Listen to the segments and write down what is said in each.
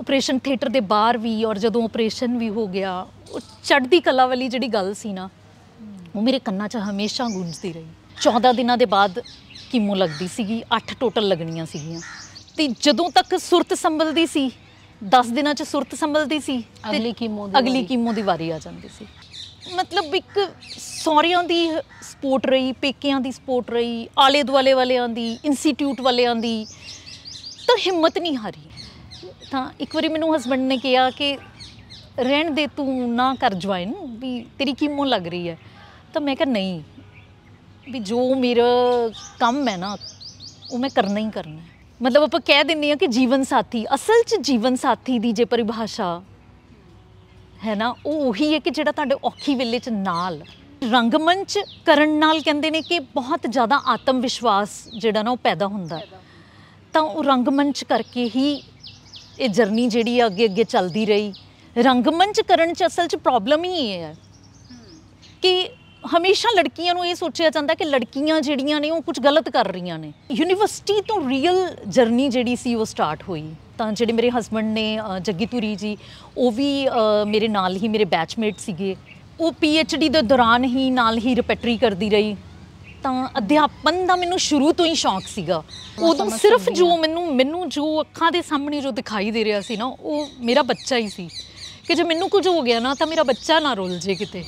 operation theatre ਦੇ ਬਾਹਰ ਵੀ ਔਰ ਜਦੋਂ ਆਪਰੇਸ਼ਨ ਵੀ ਹੋ ਗਿਆ ਉਹ ਚੜ੍ਹਦੀ ਕਲਾ ਵਾਲੀ ਜਿਹੜੀ ਗੱਲ ਸੀ ਨਾ ਉਹ ਮੇਰੇ ਕੰਨਾਂ 'ਚ ਹਮੇਸ਼ਾ ਗੂੰਜਦੀ ਰਹੀ 14 ਦਿਨਾਂ ਦੇ ਬਾਅਦ ਕੀਮੋ ਲੱਗਦੀ ਸੀਗੀ 8 ਟੋਟਲ ਲੱਗਣੀਆਂ ਸੀਗੀਆਂ ਤੇ ਜਦੋਂ ਤੱਕ ਸੁਰਤ ਸੰਭਲਦੀ ਸੀ 10 ਦਿਨਾਂ 'ਚ ਸੁਰਤ ਸੰਭਲਦੀ ਸੀ ਅਗਲੀ ਕੀਮੋ ਦੀ ਅਗਲੀ ਕੀਮੋ ਦੀ ਵਾਰੀ ਆ ਜਾਂਦੀ ਸੀ ਮਤਲਬ ਇੱਕ ਸੌਰੀਆਂ ਦੀ ਸਪੋਰਟ ਰਹੀ ਪੇਕਿਆਂ ਦੀ ਸਪੋਰਟ ਰਹੀ ਆਲੇ ਦੁਆਲੇ ਵਾਲਿਆਂ ਦੀ ਇੰਸਟੀਚਿਊਟ ਵਾਲਿਆਂ ਦੀ ਤਾਂ ਹਿੰਮਤ ਨਹੀਂ ਹਾਰੀ ਤਾਂ ਇੱਕ ਵਾਰੀ ਮੈਨੂੰ ਹਸਬੰਡ ਨੇ ਕਿਹਾ ਕਿ ਰਹਿਣ ਦੇ ਤੂੰ ਨਾ ਕਰ ਜੁਆਇਨ ਵੀ ਤੇਰੀ ਕੀਮੋ ਲੱਗ ਰਹੀ ਹੈ ਤਾਂ ਮੈਂ ਕਿਹਾ ਨਹੀਂ ਵੀ ਜੋ ਮੇਰਾ ਕੰਮ ਹੈ ਨਾ ਉਹ ਮੈਂ ਕਰਨਾ ਹੀ ਕਰਨਾ ਮਤਲਬ ਆਪਾਂ ਕਹਿ ਦਿੰਦੇ ਆ ਕਿ ਜੀਵਨ ਸਾਥੀ ਅਸਲ 'ਚ ਜੀਵਨ ਸਾਥੀ ਦੀ ਜੇ ਪਰਿਭਾਸ਼ਾ ਹੈ ਨਾ ਉਹ ਉਹੀ ਹੈ ਕਿ ਜਿਹੜਾ ਤੁਹਾਡੇ ਔਖੀ ਵੇਲੇ 'ਚ ਨਾਲ ਰੰਗਮੰਚ ਕਰਨ ਨਾਲ ਕਹਿੰਦੇ ਨੇ ਕਿ ਬਹੁਤ ਜ਼ਿਆਦਾ ਆਤਮ ਵਿਸ਼ਵਾਸ ਜਿਹੜਾ ਨਾ ਉਹ ਪੈਦਾ ਹੁੰਦਾ ਤਾਂ ਉਹ ਰੰਗਮੰਚ ਕਰਕੇ ਹੀ ਇਹ ਜਰਨੀ ਜਿਹੜੀ ਆ ਅੱਗੇ ਅੱਗੇ ਚੱਲਦੀ ਰਹੀ ਰੰਗਮੰਚ ਕਰਨ ਚ ਅਸਲ ਚ ਪ੍ਰੋਬਲਮ ਹੀ ਇਹ ਹੈ ਕਿ ਹਮੇਸ਼ਾ ਲੜਕੀਆਂ ਨੂੰ ਇਹ ਸੋਚਿਆ ਜਾਂਦਾ ਕਿ ਲੜਕੀਆਂ ਜਿਹੜੀਆਂ ਨੇ ਉਹ ਕੁਝ ਗਲਤ ਕਰ ਰਹੀਆਂ ਨੇ ਯੂਨੀਵਰਸਿਟੀ ਤੋਂ ਰੀਅਲ ਜਰਨੀ ਜਿਹੜੀ ਸੀ ਉਹ ਸਟਾਰਟ ਹੋਈ ਤਾਂ ਜਿਹੜੇ ਮੇਰੇ ਹਸਬੰਡ ਨੇ ਜੱਗੀ ਤੁਰੀ ਜੀ ਉਹ ਵੀ ਮੇਰੇ ਨਾਲ ਹੀ ਮੇਰੇ ਬੈਚਮੇਟ ਸੀਗੇ ਉਹ ਪੀਐਚਡੀ ਦੇ ਦੌਰਾਨ ਹੀ ਨਾਲ ਹੀ ਰਿਪੈਟਰੀ ਕਰਦੀ ਰਹੀ ਤਾਂ ਅਧਿਆਪਨ ਦਾ ਮੈਨੂੰ ਸ਼ੁਰੂ ਤੋਂ ਹੀ ਸ਼ੌਂਕ ਸੀਗਾ ਉਦੋਂ ਸਿਰਫ ਜੋ ਮੈਨੂੰ ਮੈਨੂੰ ਜੋ ਅੱਖਾਂ ਦੇ ਸਾਹਮਣੇ ਜੋ ਦਿਖਾਈ ਦੇ ਰਿਹਾ ਸੀ ਨਾ ਉਹ ਮੇਰਾ ਬੱਚਾ ਹੀ ਸੀ ਕਿ ਜੇ ਮੈਨੂੰ ਕੁਝ ਹੋ ਗਿਆ ਨਾ ਤਾਂ ਮੇਰਾ ਬੱਚਾ ਨਾ ਰੋਲ ਜੇ ਕਿਤੇ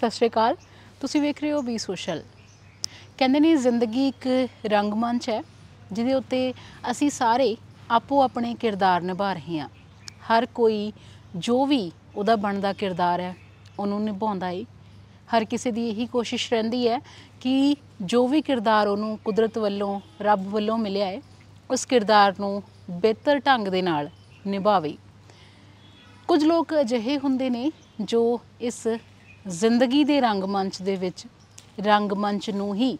ਸਤਿ ਸ਼੍ਰੀ ਅਕਾਲ ਤੁਸੀਂ ਵੇਖ ਰਹੇ ਹੋ ਵੀ ਸੋਸ਼ਲ ਕਹਿੰਦੇ ਨੇ ਜ਼ਿੰਦਗੀ ਇੱਕ ਰੰਗਮੰਚ ਹੈ ਜਿਹਦੇ ਉੱਤੇ ਅਸੀਂ ਸਾਰੇ ਆਪੋ ਆਪਣੇ ਕਿਰਦਾਰ ਨਿਭਾ ਰਹੇ ਹਾਂ ਹਰ ਕੋਈ ਜੋ ਵੀ ਉਹਦਾ ਬਣਦਾ ਕਿਰਦਾਰ ਹੈ ਉਹਨੂੰ ਨਿਭਾਉਂਦਾ ਹੀ ਹਰ ਕਿਸੇ ਦੀ ਇਹੀ ਕੋਸ਼ਿਸ਼ ਰਹਿੰਦੀ ਹੈ ਕਿ ਜੋ ਵੀ ਕਿਰਦਾਰ ਉਹਨੂੰ ਕੁਦਰਤ ਵੱਲੋਂ ਰੱਬ ਵੱਲੋਂ ਮਿਲਿਆ ਹੈ ਉਸ ਕਿਰਦਾਰ ਨੂੰ ਬਿਹਤਰ ਢੰਗ ਦੇ ਨਾਲ ਨਿਭਾਵੇ ਕੁਝ ਲੋਕ ਅਜਿਹੇ ਹੁੰਦੇ ਨੇ ਜੋ ਇਸ ਜ਼ਿੰਦਗੀ ਦੇ ਰੰਗਮੰਚ ਦੇ ਵਿੱਚ ਰੰਗਮੰਚ ਨੂੰ ਹੀ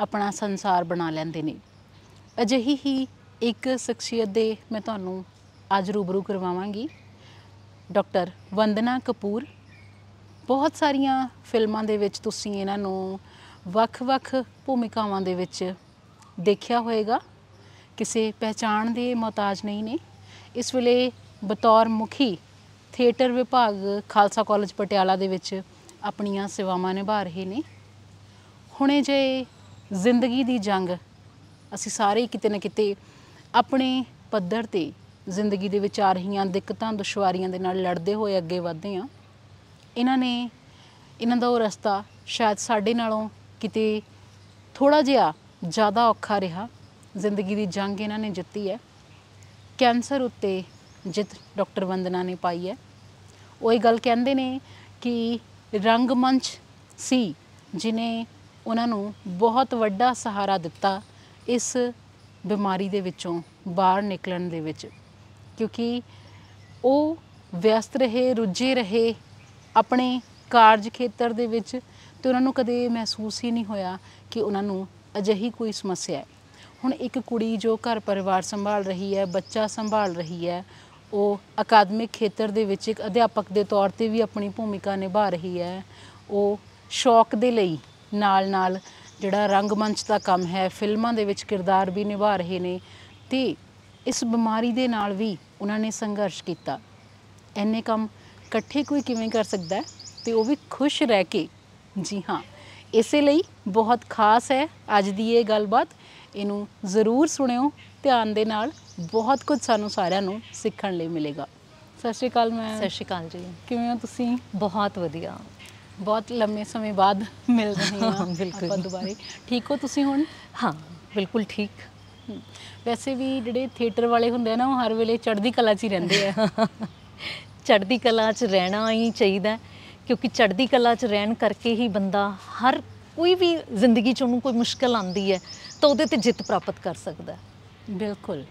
ਆਪਣਾ ਸੰਸਾਰ ਬਣਾ ਲੈਂਦੇ ਨੇ ਅਜਿਹੀ ਹੀ ਇੱਕ ਸ਼ਖਸੀਅਤ ਦੇ ਮੈਂ ਤੁਹਾਨੂੰ ਅੱਜ ਰੂਬਰੂ ਕਰਵਾਵਾਂਗੀ ਡਾਕਟਰ ਵੰਦਨਾ ਕਪੂਰ ਬਹੁਤ ਸਾਰੀਆਂ ਫਿਲਮਾਂ ਦੇ ਵਿੱਚ ਤੁਸੀਂ ਇਹਨਾਂ ਨੂੰ ਵੱਖ-ਵੱਖ ਭੂਮਿਕਾਵਾਂ ਦੇ ਵਿੱਚ ਦੇਖਿਆ ਹੋਵੇਗਾ ਕਿਸੇ ਪਹਿਚਾਣ ਦੇ ਮਹਤਾਜ ਨਹੀਂ ਨੇ ਇਸ ਵੇਲੇ ਬਤੌਰ ਮੁਖੀ ਥੀਏਟਰ ਵਿਭਾਗ ਖਾਲਸਾ ਕਾਲਜ ਪਟਿਆਲਾ ਦੇ ਵਿੱਚ ਆਪਣੀਆਂ ਸੇਵਾਵਾਂ ਨਿਭਾ ਰਹੇ ਨੇ ਹੁਣੇ ਜੇ ਜ਼ਿੰਦਗੀ ਦੀ ਜੰਗ ਅਸੀਂ ਸਾਰੇ ਕਿਤੇ ਨਾ ਕਿਤੇ ਆਪਣੇ ਪੱਧਰ ਤੇ ਜ਼ਿੰਦਗੀ ਦੇ ਵਿੱਚ ਆ ਰਹੀਆਂ ਦਿੱਕਤਾਂ ਦੁਸ਼ਵਾਰੀਆਂ ਦੇ ਨਾਲ ਲੜਦੇ ਹੋਏ ਅੱਗੇ ਵਧਦੇ ਆ ਇਹਨਾਂ ਨੇ ਇਹਨਾਂ ਦਾ ਉਹ ਰਸਤਾ ਸ਼ਾਇਦ ਸਾਡੇ ਨਾਲੋਂ ਕਿਤੇ ਥੋੜਾ ਜਿਹਾ ਜ਼ਿਆਦਾ ਔਖਾ ਰਿਹਾ ਜ਼ਿੰਦਗੀ ਦੀ ਜੰਗ ਇਹਨਾਂ ਨੇ ਜਿੱਤੀ ਹੈ ਕੈਂਸਰ ਉੱਤੇ ਜਿੱਤ ਡਾਕਟਰ ਵੰਦਨਾ ਨੇ ਪਾਈ ਹੈ ਉਹ ਇਹ ਗੱਲ ਕਹਿੰਦੇ ਨੇ ਕਿ ਰੰਗਮੰਚ ਸੀ ਜਿਨੇ ਉਹਨਾਂ ਨੂੰ ਬਹੁਤ ਵੱਡਾ ਸਹਾਰਾ ਦਿੱਤਾ ਇਸ ਬਿਮਾਰੀ ਦੇ ਵਿੱਚੋਂ ਬਾਹਰ ਨਿਕਲਣ ਦੇ ਵਿੱਚ ਕਿਉਂਕਿ ਉਹ ਵਿਅਸਤ ਰਹੇ ਰੁੱਝੇ ਰਹੇ ਆਪਣੇ ਕਾਰਜ ਖੇਤਰ ਦੇ ਵਿੱਚ ਤੇ ਉਹਨਾਂ ਨੂੰ ਕਦੇ ਮਹਿਸੂਸ ਹੀ ਨਹੀਂ ਹੋਇਆ ਕਿ ਉਹਨਾਂ ਨੂੰ ਅਜਿਹੀ ਕੋਈ ਸਮੱਸਿਆ ਹੈ ਹੁਣ ਇੱਕ ਕੁੜੀ ਜੋ ਘਰ ਪਰਿਵਾਰ ਸੰਭਾਲ ਰਹੀ ਹੈ ਬੱਚਾ ਸੰਭਾਲ ਰਹੀ ਹੈ ਉਹ ਅਕਾਦਮਿਕ ਖੇਤਰ ਦੇ ਵਿੱਚ ਇੱਕ ਅਧਿਆਪਕ ਦੇ ਤੌਰ ਤੇ ਵੀ ਆਪਣੀ ਭੂਮਿਕਾ ਨਿਭਾ ਰਹੀ ਹੈ ਉਹ ਸ਼ੌਕ ਦੇ ਲਈ ਨਾਲ-ਨਾਲ ਜਿਹੜਾ ਰੰਗਮੰਚ ਦਾ ਕੰਮ ਹੈ ਫਿਲਮਾਂ ਦੇ ਵਿੱਚ ਕਿਰਦਾਰ ਵੀ ਨਿਭਾ ਰਹੇ ਨੇ ਤੇ ਇਸ ਬਿਮਾਰੀ ਦੇ ਨਾਲ ਵੀ ਉਹਨਾਂ ਨੇ ਸੰਘਰਸ਼ ਕੀਤਾ ਐਨੇ ਕੰਮ ਇਕੱਠੇ ਕੋਈ ਕਿਵੇਂ ਕਰ ਸਕਦਾ ਹੈ ਤੇ ਉਹ ਵੀ ਖੁਸ਼ ਰਹਿ ਕੇ ਜੀ ਹਾਂ ਇਸੇ ਲਈ ਬਹੁਤ ਖਾਸ ਹੈ ਅੱਜ ਦੀ ਇਹ ਗੱਲਬਾਤ ਇਹਨੂੰ ਜ਼ਰੂਰ ਸੁਣਿਓ ਧਿਆਨ ਦੇ ਨਾਲ ਬਹੁਤ ਕੁਝ ਸਾਨੂੰ ਸਾਰਿਆਂ ਨੂੰ ਸਿੱਖਣ ਲਈ ਮਿਲੇਗਾ ਸਤਿ ਸ਼੍ਰੀ ਅਕਾਲ ਮੈਂ ਸਤਿ ਸ਼੍ਰੀ ਅਕਾਲ ਜੀ ਕਿਵੇਂ ਹੋ ਤੁਸੀਂ ਬਹੁਤ ਵਧੀਆ ਬਹੁਤ ਲੰਮੇ ਸਮੇਂ ਬਾਅਦ ਮਿਲ ਰਹੇ ਹਾਂ ਬਿਲਕੁਲ ਆਪਾਂ ਦੁਬਾਰੇ ਠੀਕ ਹੋ ਤੁਸੀਂ ਹੁਣ ਹਾਂ ਬਿਲਕੁਲ ਠੀਕ ਵੈਸੇ ਵੀ ਜਿਹੜੇ ਥੀਏਟਰ ਵਾਲੇ ਹੁੰਦੇ ਆ ਨਾ ਉਹ ਹਰ ਵੇਲੇ ਚੜ੍ਹਦੀ ਕਲਾ 'ਚ ਹੀ ਰਹਿੰਦੇ ਆ ਚੜ੍ਹਦੀ ਕਲਾ 'ਚ ਰਹਿਣਾ ਹੀ ਚਾਹੀਦਾ ਕਿਉਂਕਿ ਚੜ੍ਹਦੀ ਕਲਾ 'ਚ ਰਹਿਣ ਕਰਕੇ ਹੀ ਬੰਦਾ ਹਰ ਕੋਈ ਵੀ ਜ਼ਿੰਦਗੀ 'ਚ ਉਹਨੂੰ ਕੋਈ ਮੁਸ਼ਕਲ ਆਂਦੀ ਹੈ ਤਾਂ ਉਹਦੇ ਤੇ ਜਿੱਤ ਪ੍ਰਾਪਤ ਕਰ ਸਕਦਾ ਬਿਲਕੁਲ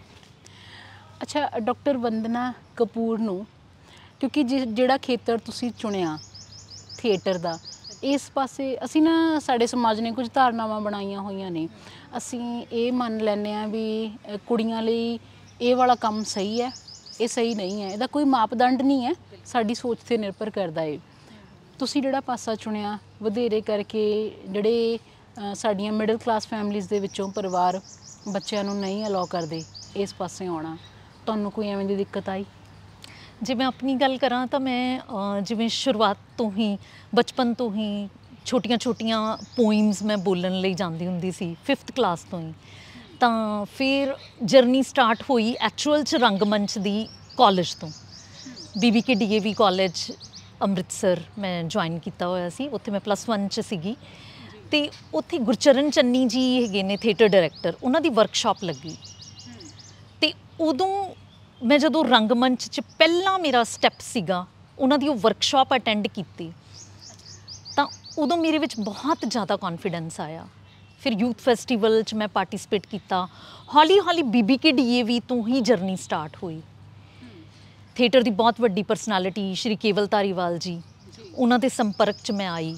ਅੱਛਾ ਡਾਕਟਰ ਵੰਦਨਾ ਕਪੂਰ ਨੂੰ ਕਿਉਂਕਿ ਜਿਹੜਾ ਖੇਤਰ ਤੁਸੀਂ ਚੁਣਿਆ ਥੀਏਟਰ ਦਾ ਇਸ ਪਾਸੇ ਅਸੀਂ ਨਾ ਸਾਡੇ ਸਮਾਜ ਨੇ ਕੁਝ ਧਾਰਨਾਵਾਂ ਬਣਾਈਆਂ ਹੋਈਆਂ ਨੇ ਅਸੀਂ ਇਹ ਮੰਨ ਲੈਨੇ ਆ ਵੀ ਕੁੜੀਆਂ ਲਈ ਇਹ ਵਾਲਾ ਕੰਮ ਸਹੀ ਹੈ ਇਹ ਸਹੀ ਨਹੀਂ ਹੈ ਇਹਦਾ ਕੋਈ ਮਾਪਦੰਡ ਨਹੀਂ ਹੈ ਸਾਡੀ ਸੋਚ ਤੇ ਨਿਰਭਰ ਕਰਦਾ ਏ ਤੁਸੀਂ ਜਿਹੜਾ ਪਾਸਾ ਚੁਣਿਆ ਵਧੇਰੇ ਕਰਕੇ ਜਿਹੜੇ ਸਾਡੀਆਂ ਮਿਡਲ ਕਲਾਸ ਫੈਮਲੀਆਂ ਦੇ ਵਿੱਚੋਂ ਪਰਿਵਾਰ ਬੱਚਿਆਂ ਨੂੰ ਨਹੀਂ ਅਲਾਉ ਕਰਦੇ ਇਸ ਪਾਸੇ ਆਉਣਾ ਤੁਹਾਨੂੰ ਕੋਈ ਐਵੇਂ ਦੀ ਦਿੱਕਤ ਆਈ ਜੇ ਮੈਂ ਆਪਣੀ ਗੱਲ ਕਰਾਂ ਤਾਂ ਮੈਂ ਜਿਵੇਂ ਸ਼ੁਰੂਆਤ ਤੋਂ ਹੀ ਬਚਪਨ ਤੋਂ ਹੀ ਛੋਟੀਆਂ-ਛੋਟੀਆਂ ਪੋਇਮਸ ਮੈਂ ਬੋਲਣ ਲਈ ਜਾਂਦੀ ਹੁੰਦੀ ਸੀ 5th ਕਲਾਸ ਤੋਂ ਹੀ ਤਾਂ ਫਿਰ ਜਰਨੀ ਸਟਾਰਟ ਹੋਈ ਐਕਚੁਅਲ ਚ ਰੰਗਮੰਚ ਦੀ ਕਾਲਜ ਤੋਂ ਬੀਬੀਕੇ ਡੀਏਵੀ ਕਾਲਜ ਅੰਮ੍ਰਿਤਸਰ ਮੈਂ ਜੁਆਇਨ ਕੀਤਾ ਹੋਇਆ ਸੀ ਉੱਥੇ ਮੈਂ ਪਲੱਸ 1 ਚ ਸੀਗੀ ਤੇ ਉੱਥੇ ਗੁਰਚਰਨ ਚੰਨੀ ਜੀ ਹੈਗੇ ਨੇ ਥੀਏਟਰ ਡਾਇਰੈਕਟਰ ਉਹਨਾਂ ਦੀ ਵਰਕਸ਼ਾਪ ਲੱਗੀ ਤੇ ਉਦੋਂ ਮੈਂ ਜਦੋਂ ਰੰਗਮੰਚ 'ਚ ਪਹਿਲਾ ਮੇਰਾ ਸਟੈਪ ਸੀਗਾ ਉਹਨਾਂ ਦੀ ਉਹ ਵਰਕਸ਼ਾਪ ਅਟੈਂਡ ਕੀਤੀ ਤਾਂ ਉਦੋਂ ਮੇਰੇ ਵਿੱਚ ਬਹੁਤ ਜ਼ਿਆਦਾ ਕੌਨਫੀਡੈਂਸ ਆਇਆ ਫਿਰ ਯੂਥ ਫੈਸਟੀਵਲ 'ਚ ਮੈਂ ਪਾਰਟਿਸਿਪੇਟ ਕੀਤਾ ਹੌਲੀ ਹੌਲੀ ਬੀਬੀ ਕੇ ਡੀਏਵੀ ਤੋਂ ਹੀ ਜਰਨੀ ਸਟਾਰਟ ਹੋਈ ਥੀਏਟਰ ਦੀ ਬਹੁਤ ਵੱਡੀ ਪਰਸਨੈਲਿਟੀ ਸ਼੍ਰੀ ਕੇਵਲ ਤਾਰੀਵਾਲ ਜੀ ਉਹਨਾਂ ਦੇ ਸੰਪਰਕ 'ਚ ਮੈਂ ਆਈ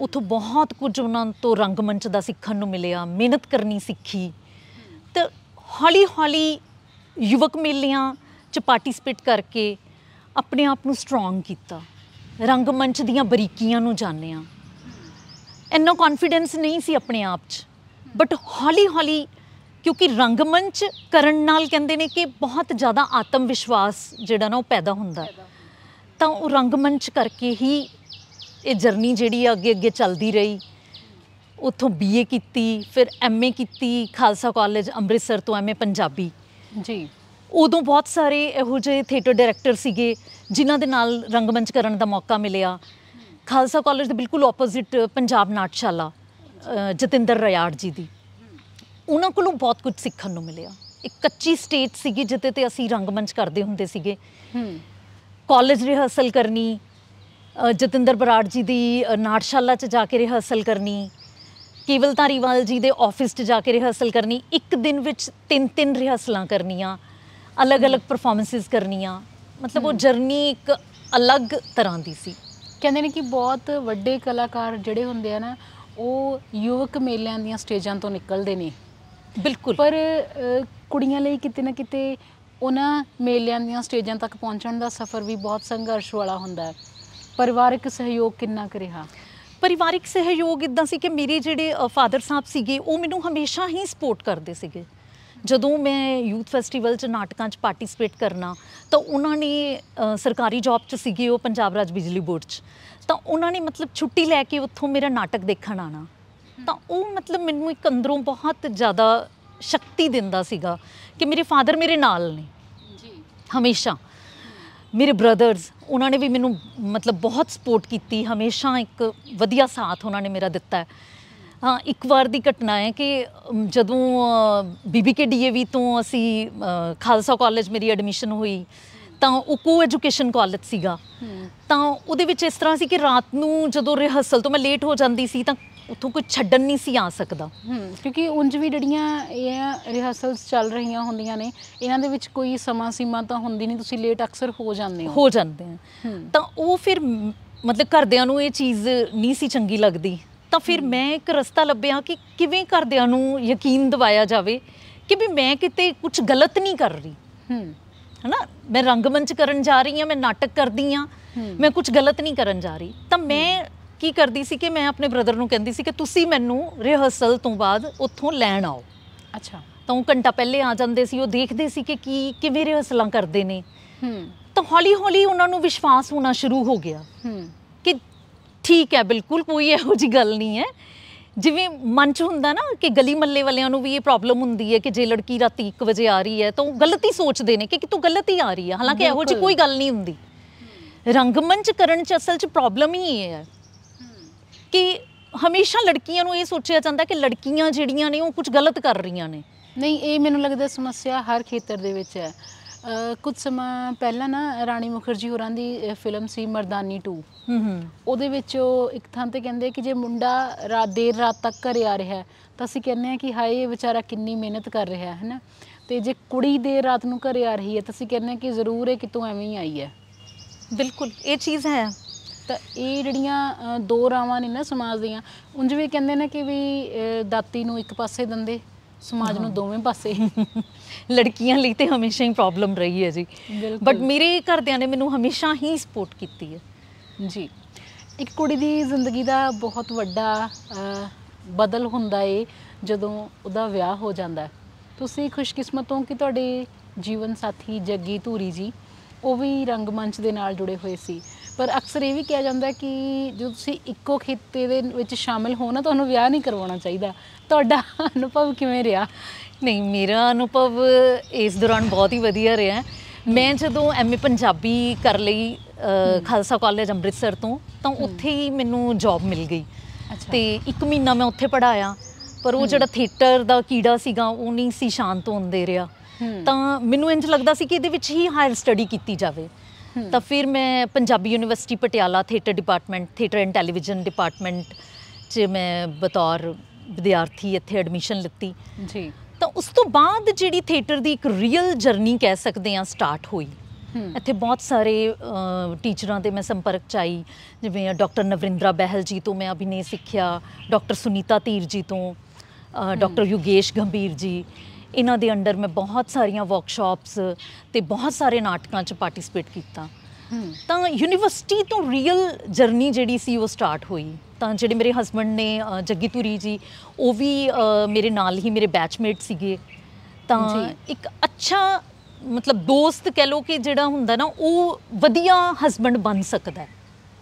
ਉਥੋਂ ਬਹੁਤ ਕੁਝ ਉਹਨਾਂ ਤੋਂ ਰੰਗਮੰਚ ਦਾ ਸਿੱਖਣ ਨੂੰ ਮਿਲਿਆ ਮਿਹਨਤ ਕਰਨੀ ਸਿੱਖੀ ਤੇ ਹੌਲੀ ਹੌਲੀ ਯੁਵਕ ਮੇਲਿਆਂ 'ਚ ਪਾਰਟਿਸਿਪੇਟ ਕਰਕੇ ਆਪਣੇ ਆਪ ਨੂੰ ਸਟਰੋਂਗ ਕੀਤਾ ਰੰਗਮੰਚ ਦੀਆਂ ਬਰੀਕੀਆਂ ਨੂੰ ਜਾਣਿਆ ਇੰਨਾ ਕੌਨਫੀਡੈਂਸ ਨਹੀਂ ਸੀ ਆਪਣੇ ਆਪ 'ਚ ਬਟ ਹੌਲੀ-ਹੌਲੀ ਕਿਉਂਕਿ ਰੰਗਮੰਚ ਕਰਨ ਨਾਲ ਕਹਿੰਦੇ ਨੇ ਕਿ ਬਹੁਤ ਜ਼ਿਆਦਾ ਆਤਮ ਵਿਸ਼ਵਾਸ ਜਿਹੜਾ ਨਾ ਉਹ ਪੈਦਾ ਹੁੰਦਾ ਤਾਂ ਉਹ ਰੰਗਮੰਚ ਕਰਕੇ ਹੀ ਇਹ ਜਰਨੀ ਜਿਹੜੀ ਆ ਅੱਗੇ ਅੱਗੇ ਚੱਲਦੀ ਰਹੀ ਉੱਥੋਂ ਬੀਏ ਕੀਤੀ ਫਿਰ ਐਮਏ ਕੀਤੀ ਖਾਲਸਾ ਕਾਲਜ ਅੰਮ੍ਰਿਤਸਰ ਤੋਂ ਐਮਏ ਪੰਜਾਬੀ ਜੀ ਉਦੋਂ ਬਹੁਤ ਸਾਰੇ ਇਹੋ ਜਿਹੇ ਥੀਏਟਰ ਡਾਇਰੈਕਟਰ ਸੀਗੇ ਜਿਨ੍ਹਾਂ ਦੇ ਨਾਲ ਰੰਗਮੰਚ ਕਰਨ ਦਾ ਮੌਕਾ ਮਿਲਿਆ ਖਾਲਸਾ ਕਾਲਜ ਦੇ ਬਿਲਕੁਲ ਆਪੋਜ਼ਿਟ ਪੰਜਾਬ ਨਾਟਸ਼ਾਲਾ ਜਤਿੰਦਰ ਰਿਆੜ ਜੀ ਦੀ ਉਹਨਾਂ ਕੋਲੋਂ ਬਹੁਤ ਕੁਝ ਸਿੱਖਣ ਨੂੰ ਮਿਲਿਆ ਇੱਕ ਕੱਚੀ ਸਟੇਜ ਸੀਗੀ ਜਿੱਤੇ ਤੇ ਅਸੀਂ ਰੰਗਮੰਚ ਕਰਦੇ ਹੁੰਦੇ ਸੀਗੇ ਕਾਲਜ ਰਿਹਰਸਲ ਕਰਨੀ ਜਤਿੰਦਰ ਬਰਾੜ ਜੀ ਦੀ ਨਾਟਸ਼ਾਲਾ 'ਚ ਜਾ ਕੇ ਰਿਹਰਸਲ ਕਰਨੀ ਕੇਵਲ ਧਾਰੀਵਾਲ ਜੀ ਦੇ ਆਫਿਸ 'ਚ ਜਾ ਕੇ ਰਿਹਰਸਲ ਕਰਨੀ ਇੱਕ ਦਿਨ ਵਿੱਚ ਤਿੰਨ ਤਿੰਨ ਰਿਹਰਸਲਾਂ ਕਰਨੀਆਂ ਅਲੱਗ-ਅਲੱਗ ਪਰਫਾਰਮੈਂਸਿਸ ਕਰਨੀਆਂ ਮਤਲਬ ਉਹ ਜਰਨੀ ਇੱਕ ਅਲੱਗ ਤਰ੍ਹਾਂ ਦੀ ਸੀ ਕਹਿੰਦੇ ਨੇ ਕਿ ਬਹੁਤ ਵੱਡੇ ਕਲਾਕਾਰ ਜਿਹੜੇ ਹੁੰਦੇ ਆ ਨਾ ਉਹ ਯੁਵਕ ਮੇਲਿਆਂ ਦੀਆਂ ਸਟੇਜਾਂ ਤੋਂ ਨਿਕਲਦੇ ਨੇ ਬਿਲਕੁਲ ਪਰ ਕੁੜੀਆਂ ਲਈ ਕਿਤੇ ਨਾ ਕਿਤੇ ਉਹਨਾਂ ਮੇਲਿਆਂ ਦੀਆਂ ਸਟੇਜਾਂ ਤੱਕ ਪਹੁੰਚਣ ਦਾ ਸਫ਼ਰ ਵੀ ਬਹੁਤ ਸੰਘਰਸ਼ ਵਾਲਾ ਹੁੰਦਾ ਹੈ ਪਰਿਵਾਰਕ ਸਹਿਯੋਗ ਕਿੰਨਾ ਕਰਿਆ ਰਿਹਾ ਪਰਿਵਾਰਿਕ ਸਹਿਯੋਗ ਇਦਾਂ ਸੀ ਕਿ ਮੇਰੇ ਜਿਹੜੇ ਫਾਦਰ ਸਾਹਿਬ ਸੀਗੇ ਉਹ ਮੈਨੂੰ ਹਮੇਸ਼ਾ ਹੀ ਸਪੋਰਟ ਕਰਦੇ ਸੀਗੇ ਜਦੋਂ ਮੈਂ ਯੂਥ ਫੈਸਟੀਵਲ 'ਚ ਨਾਟਕਾਂ 'ਚ ਪਾਰਟਿਸਿਪੇਟ ਕਰਨਾ ਤਾਂ ਉਹਨਾਂ ਨੇ ਸਰਕਾਰੀ ਜੌਬ 'ਚ ਸੀਗੇ ਉਹ ਪੰਜਾਬ ਰਾਜ ਬਿਜਲੀ ਬੋਰਡ 'ਚ ਤਾਂ ਉਹਨਾਂ ਨੇ ਮਤਲਬ ਛੁੱਟੀ ਲੈ ਕੇ ਉੱਥੋਂ ਮੇਰਾ ਨਾਟਕ ਦੇਖਣ ਆਣਾ ਤਾਂ ਉਹ ਮਤਲਬ ਮੈਨੂੰ ਇੱਕ ਅੰਦਰੋਂ ਬਹੁਤ ਜ਼ਿਆਦਾ ਸ਼ਕਤੀ ਦਿੰਦਾ ਸੀਗਾ ਕਿ ਮੇਰੇ ਫਾਦਰ ਮੇਰੇ ਨਾਲ ਨੇ ਜੀ ਹਮੇਸ਼ਾ ਮੇਰੇ ਬ੍ਰਦਰਸ ਉਹਨਾਂ ਨੇ ਵੀ ਮੈਨੂੰ ਮਤਲਬ ਬਹੁਤ ਸਪੋਰਟ ਕੀਤੀ ਹਮੇਸ਼ਾ ਇੱਕ ਵਧੀਆ ਸਾਥ ਉਹਨਾਂ ਨੇ ਮੇਰਾ ਦਿੱਤਾ ਹਾਂ ਇੱਕ ਵਾਰ ਦੀ ਘਟਨਾ ਹੈ ਕਿ ਜਦੋਂ ਬੀਬੀਕੇ ਡੀਏਵੀ ਤੋਂ ਅਸੀਂ ਖਾਲਸਾ ਕਾਲਜ ਮੇਰੀ ਐਡਮਿਸ਼ਨ ਹੋਈ ਤਾਂ ਉਹ ਕੋ ਐਜੂਕੇਸ਼ਨ ਕਾਲਜ ਸੀਗਾ ਤਾਂ ਉਹਦੇ ਵਿੱਚ ਇਸ ਤਰ੍ਹਾਂ ਸੀ ਕਿ ਰਾਤ ਨੂੰ ਜਦੋਂ ਰਿਹਰਸਲ ਤੋਂ ਮੈਂ ਲੇਟ ਹੋ ਜਾਂਦੀ ਸੀ ਤਾਂ ਉਥੋਂ ਕੋਈ ਛੱਡਣ ਨਹੀਂ ਸੀ ਆ ਸਕਦਾ ਕਿਉਂਕਿ ਉਂਝ ਵੀ ਜਿਹੜੀਆਂ ਇਹ ਰਿਹਰਸਲਸ ਚੱਲ ਰਹੀਆਂ ਹੁੰਦੀਆਂ ਨੇ ਇਹਨਾਂ ਦੇ ਵਿੱਚ ਕੋਈ ਸਮਾਂ ਸੀਮਾ ਤਾਂ ਹੁੰਦੀ ਨਹੀਂ ਤੁਸੀਂ ਲੇਟ ਅਕਸਰ ਹੋ ਜਾਂਦੇ ਹੋ ਹੋ ਜਾਂਦੇ ਆ ਤਾਂ ਉਹ ਫਿਰ ਮਤਲਬ ਘਰਦਿਆਂ ਨੂੰ ਇਹ ਚੀਜ਼ ਨਹੀਂ ਸੀ ਚੰਗੀ ਲੱਗਦੀ ਤਾਂ ਫਿਰ ਮੈਂ ਇੱਕ ਰਸਤਾ ਲੱਭਿਆ ਕਿ ਕਿਵੇਂ ਘਰਦਿਆਂ ਨੂੰ ਯਕੀਨ ਦਿਵਾਇਆ ਜਾਵੇ ਕਿ ਵੀ ਮੈਂ ਕਿਤੇ ਕੁਝ ਗਲਤ ਨਹੀਂ ਕਰ ਰਹੀ ਹੂੰ ਹਨਾ ਮੈਂ ਰੰਗਮੰਚ ਕਰਨ ਜਾ ਰਹੀ ਹਾਂ ਮੈਂ ਨਾਟਕ ਕਰਦੀ ਹਾਂ ਮੈਂ ਕੁਝ ਗਲਤ ਨਹੀਂ ਕਰਨ ਜਾ ਰਹੀ ਤਾਂ ਮੈਂ ਕੀ ਕਰਦੀ ਸੀ ਕਿ ਮੈਂ ਆਪਣੇ ਬ੍ਰਦਰ ਨੂੰ ਕਹਿੰਦੀ ਸੀ ਕਿ ਤੁਸੀਂ ਮੈਨੂੰ ਰਿਹਰਸਲ ਤੋਂ ਬਾਅਦ ਉੱਥੋਂ ਲੈਣ ਆਓ ਅੱਛਾ ਤਾਂ ਉਹ ਘੰਟਾ ਪਹਿਲੇ ਆ ਜਾਂਦੇ ਸੀ ਉਹ ਦੇਖਦੇ ਸੀ ਕਿ ਕੀ ਕਿਵੇਂ ਰਿਹਰਸਲਾਂ ਕਰਦੇ ਨੇ ਹੂੰ ਤਾਂ ਹੌਲੀ ਹੌਲੀ ਉਹਨਾਂ ਨੂੰ ਵਿਸ਼ਵਾਸ ਹੋਣਾ ਸ਼ੁਰੂ ਹੋ ਗਿਆ ਹੂੰ ਕਿ ਠੀਕ ਹੈ ਬਿਲਕੁਲ ਕੋਈ ਇਹੋ ਜੀ ਗੱਲ ਨਹੀਂ ਹੈ ਜਿਵੇਂ ਮਨ ਚ ਹੁੰਦਾ ਨਾ ਕਿ ਗਲੀ ਮੱਲੇ ਵਾਲਿਆਂ ਨੂੰ ਵੀ ਇਹ ਪ੍ਰੋਬਲਮ ਹੁੰਦੀ ਹੈ ਕਿ ਜੇ ਲੜਕੀ ਰਾਤੀ 1 ਵਜੇ ਆ ਰਹੀ ਹੈ ਤਾਂ ਉਹ ਗਲਤ ਹੀ ਸੋਚਦੇ ਨੇ ਕਿ ਤੂੰ ਗਲਤ ਹੀ ਆ ਰਹੀ ਹੈ ਹਾਲਾਂਕਿ ਇਹੋ ਜੀ ਕੋਈ ਗੱਲ ਨਹੀਂ ਹੁੰਦੀ ਰੰਗਮੰਚ ਕਰਨ ਚ ਅਸਲ ਚ ਪ੍ਰੋਬਲਮ ਹੀ ਇਹ ਹੈ ਕਿ ਹਮੇਸ਼ਾ ਲੜਕੀਆਂ ਨੂੰ ਇਹ ਸੋਚਿਆ ਜਾਂਦਾ ਕਿ ਲੜਕੀਆਂ ਜਿਹੜੀਆਂ ਨੇ ਉਹ ਕੁਝ ਗਲਤ ਕਰ ਰਹੀਆਂ ਨੇ ਨਹੀਂ ਇਹ ਮੈਨੂੰ ਲੱਗਦਾ ਸਮੱਸਿਆ ਹਰ ਖੇਤਰ ਦੇ ਵਿੱਚ ਹੈ ਕੁਝ ਸਮਾਂ ਪਹਿਲਾਂ ਨਾ ਰਾਣੀ ਮੁਖਰਜੀ ਹੋਰਾਂ ਦੀ ਫਿਲਮ ਸੀ ਮਰਦਾਨੀ 2 ਹੂੰ ਹੂੰ ਉਹਦੇ ਵਿੱਚ ਉਹ ਇੱਕ ਥਾਂ ਤੇ ਕਹਿੰਦੇ ਕਿ ਜੇ ਮੁੰਡਾ ਰਾਤ ਦੇਰ ਰਾਤ ਤੱਕ ਘਰੇ ਆ ਰਿਹਾ ਤਾਂ ਅਸੀਂ ਕਹਿੰਦੇ ਆ ਕਿ ਹਾਏ ਇਹ ਵਿਚਾਰਾ ਕਿੰਨੀ ਮਿਹਨਤ ਕਰ ਰਿਹਾ ਹੈ ਹਨਾ ਤੇ ਜੇ ਕੁੜੀ ਦੇਰ ਰਾਤ ਨੂੰ ਘਰੇ ਆ ਰਹੀ ਹੈ ਤਾਂ ਅਸੀਂ ਕਹਿੰਦੇ ਆ ਕਿ ਜ਼ਰੂਰ ਇਹ ਕਿਤੋਂ ਐਵੇਂ ਹੀ ਆਈ ਹੈ ਬਿਲਕੁਲ ਇਹ ਚੀਜ਼ ਹੈ ਤਾਂ ਇਹ ਜਿਹੜੀਆਂ ਦੋ ਰਾਵਾਂ ਨੇ ਨਾ ਸਮਾਜ ਦੀਆਂ ਉਂਝ ਵੀ ਕਹਿੰਦੇ ਨੇ ਕਿ ਵੀ ਦਾਤੀ ਨੂੰ ਇੱਕ ਪਾਸੇ ਦੰਦੇ ਸਮਾਜ ਨੂੰ ਦੋਵੇਂ ਪਾਸੇ ਲੜਕੀਆਂ ਲਈ ਤੇ ਹਮੇਸ਼ਾ ਹੀ ਪ੍ਰੋਬਲਮ ਰਹੀ ਹੈ ਜੀ ਬਟ ਮੇਰੇ ਘਰਦਿਆਂ ਨੇ ਮੈਨੂੰ ਹਮੇਸ਼ਾ ਹੀ ਸਪੋਰਟ ਕੀਤੀ ਹੈ ਜੀ ਇੱਕ ਕੁੜੀ ਦੀ ਜ਼ਿੰਦਗੀ ਦਾ ਬਹੁਤ ਵੱਡਾ ਬਦਲ ਹੁੰਦਾ ਏ ਜਦੋਂ ਉਹਦਾ ਵਿਆਹ ਹੋ ਜਾਂਦਾ ਤੁਸੀਂ ਖੁਸ਼ਕਿਸਮਤ ਹੋ ਕਿ ਤੁਹਾਡੇ ਜੀਵਨ ਸਾਥੀ ਜੱਗੀ ਧੂਰੀ ਜੀ ਉਹ ਵੀ ਰੰਗਮੰਚ ਦੇ ਨਾਲ ਜੁੜੇ ਹੋਏ ਸੀ ਪਰ ਅਕਸਰ ਇਹ ਵੀ ਕਿਹਾ ਜਾਂਦਾ ਕਿ ਜੇ ਤੁਸੀਂ ਇੱਕੋ ਖੇਤੇ ਦੇ ਵਿੱਚ ਸ਼ਾਮਿਲ ਹੋ ਨਾ ਤੁਹਾਨੂੰ ਵਿਆਹ ਨਹੀਂ ਕਰਵਾਉਣਾ ਚਾਹੀਦਾ ਤੁਹਾਡਾ ਅਨੁਭਵ ਕਿਵੇਂ ਰਿਹਾ ਨਹੀਂ ਮੇਰਾ ਅਨੁਭਵ ਇਸ ਦੌਰਾਨ ਬਹੁਤ ਹੀ ਵਧੀਆ ਰਿਹਾ ਮੈਂ ਜਦੋਂ ਐਮਏ ਪੰਜਾਬੀ ਕਰ ਲਈ ਖਾਲਸਾ ਕਾਲਜ ਅੰਮ੍ਰਿਤਸਰ ਤੋਂ ਤਾਂ ਉੱਥੇ ਹੀ ਮੈਨੂੰ ਜੌਬ ਮਿਲ ਗਈ ਤੇ 1 ਮਹੀਨਾ ਮੈਂ ਉੱਥੇ ਪੜਾਇਆ ਪਰ ਉਹ ਜਿਹੜਾ ਥੀਏਟਰ ਦਾ ਕੀੜਾ ਸੀਗਾ ਉਹ ਨਹੀਂ ਸੀ ਸ਼ਾਂਤ ਹੁੰਦੇ ਰਿਹਾ ਤਾਂ ਮੈਨੂੰ ਇੰਜ ਲੱਗਦਾ ਸੀ ਕਿ ਇਹਦੇ ਵਿੱਚ ਹੀ ਹਾਇਰ ਸਟੱਡੀ ਕੀਤੀ ਜਾਵੇ ਤਾਂ ਫਿਰ ਮੈਂ Punjabi university Patiala theatre department theatre and television department 'ਚ ਮੈਂ ਬਤੌਰ ਵਿਦਿਆਰਥੀ ਇੱਥੇ ਐਡਮਿਸ਼ਨ ਲਿੱਤੀ ਜੀ ਤਾਂ ਉਸ ਤੋਂ ਬਾਅਦ ਜਿਹੜੀ ਥੀਏਟਰ ਦੀ ਇੱਕ ਰੀਅਲ ਜਰਨੀ ਕਹਿ ਸਕਦੇ ਆ ਸਟਾਰਟ ਹੋਈ ਇੱਥੇ ਬਹੁਤ ਸਾਰੇ ਟੀਚਰਾਂ ਦੇ ਮੈਂ ਸੰਪਰਕ ਚ ਆਈ ਜਿਵੇਂ ਡਾਕਟਰ ਨਵਿੰਦਰਾ ਬਹਿਲ ਜੀ ਤੋਂ ਮੈਂ ਅਭਿਨੇ ਸਿੱਖਿਆ ਡਾਕਟਰ ਸੁਨੀਤਾ ਧੀਰ ਜੀ ਤੋਂ ਡਾਕਟਰ ਯੁਗੇਸ਼ ਗੰਭੀਰ ਜੀ ਇਹਨਾਂ ਦੇ ਅੰਡਰ ਮੈਂ ਬਹੁਤ ਸਾਰੀਆਂ ਵਰਕਸ਼ਾਪਸ ਤੇ ਬਹੁਤ ਸਾਰੇ ਨਾਟਕਾਂ 'ਚ ਪਾਰਟਿਸਿਪੇਟ ਕੀਤਾ ਤਾਂ ਯੂਨੀਵਰਸਿਟੀ ਤੋਂ ਰੀਅਲ ਜਰਨੀ ਜਿਹੜੀ ਸੀ ਉਹ ਸਟਾਰਟ ਹੋਈ ਤਾਂ ਜਿਹੜੇ ਮੇਰੇ ਹਸਬੰਡ ਨੇ ਜੱਗੀ ਤੁਰੀ ਜੀ ਉਹ ਵੀ ਮੇਰੇ ਨਾਲ ਹੀ ਮੇਰੇ ਬੈਚਮੇਟ ਸੀਗੇ ਤਾਂ ਇੱਕ ਅੱਛਾ ਮਤਲਬ ਦੋਸਤ ਕਹਿ ਲੋ ਕਿ ਜਿਹੜਾ ਹੁੰਦਾ ਨਾ ਉਹ ਵਧੀਆ ਹਸਬੰਡ ਬਣ ਸਕਦਾ ਹੈ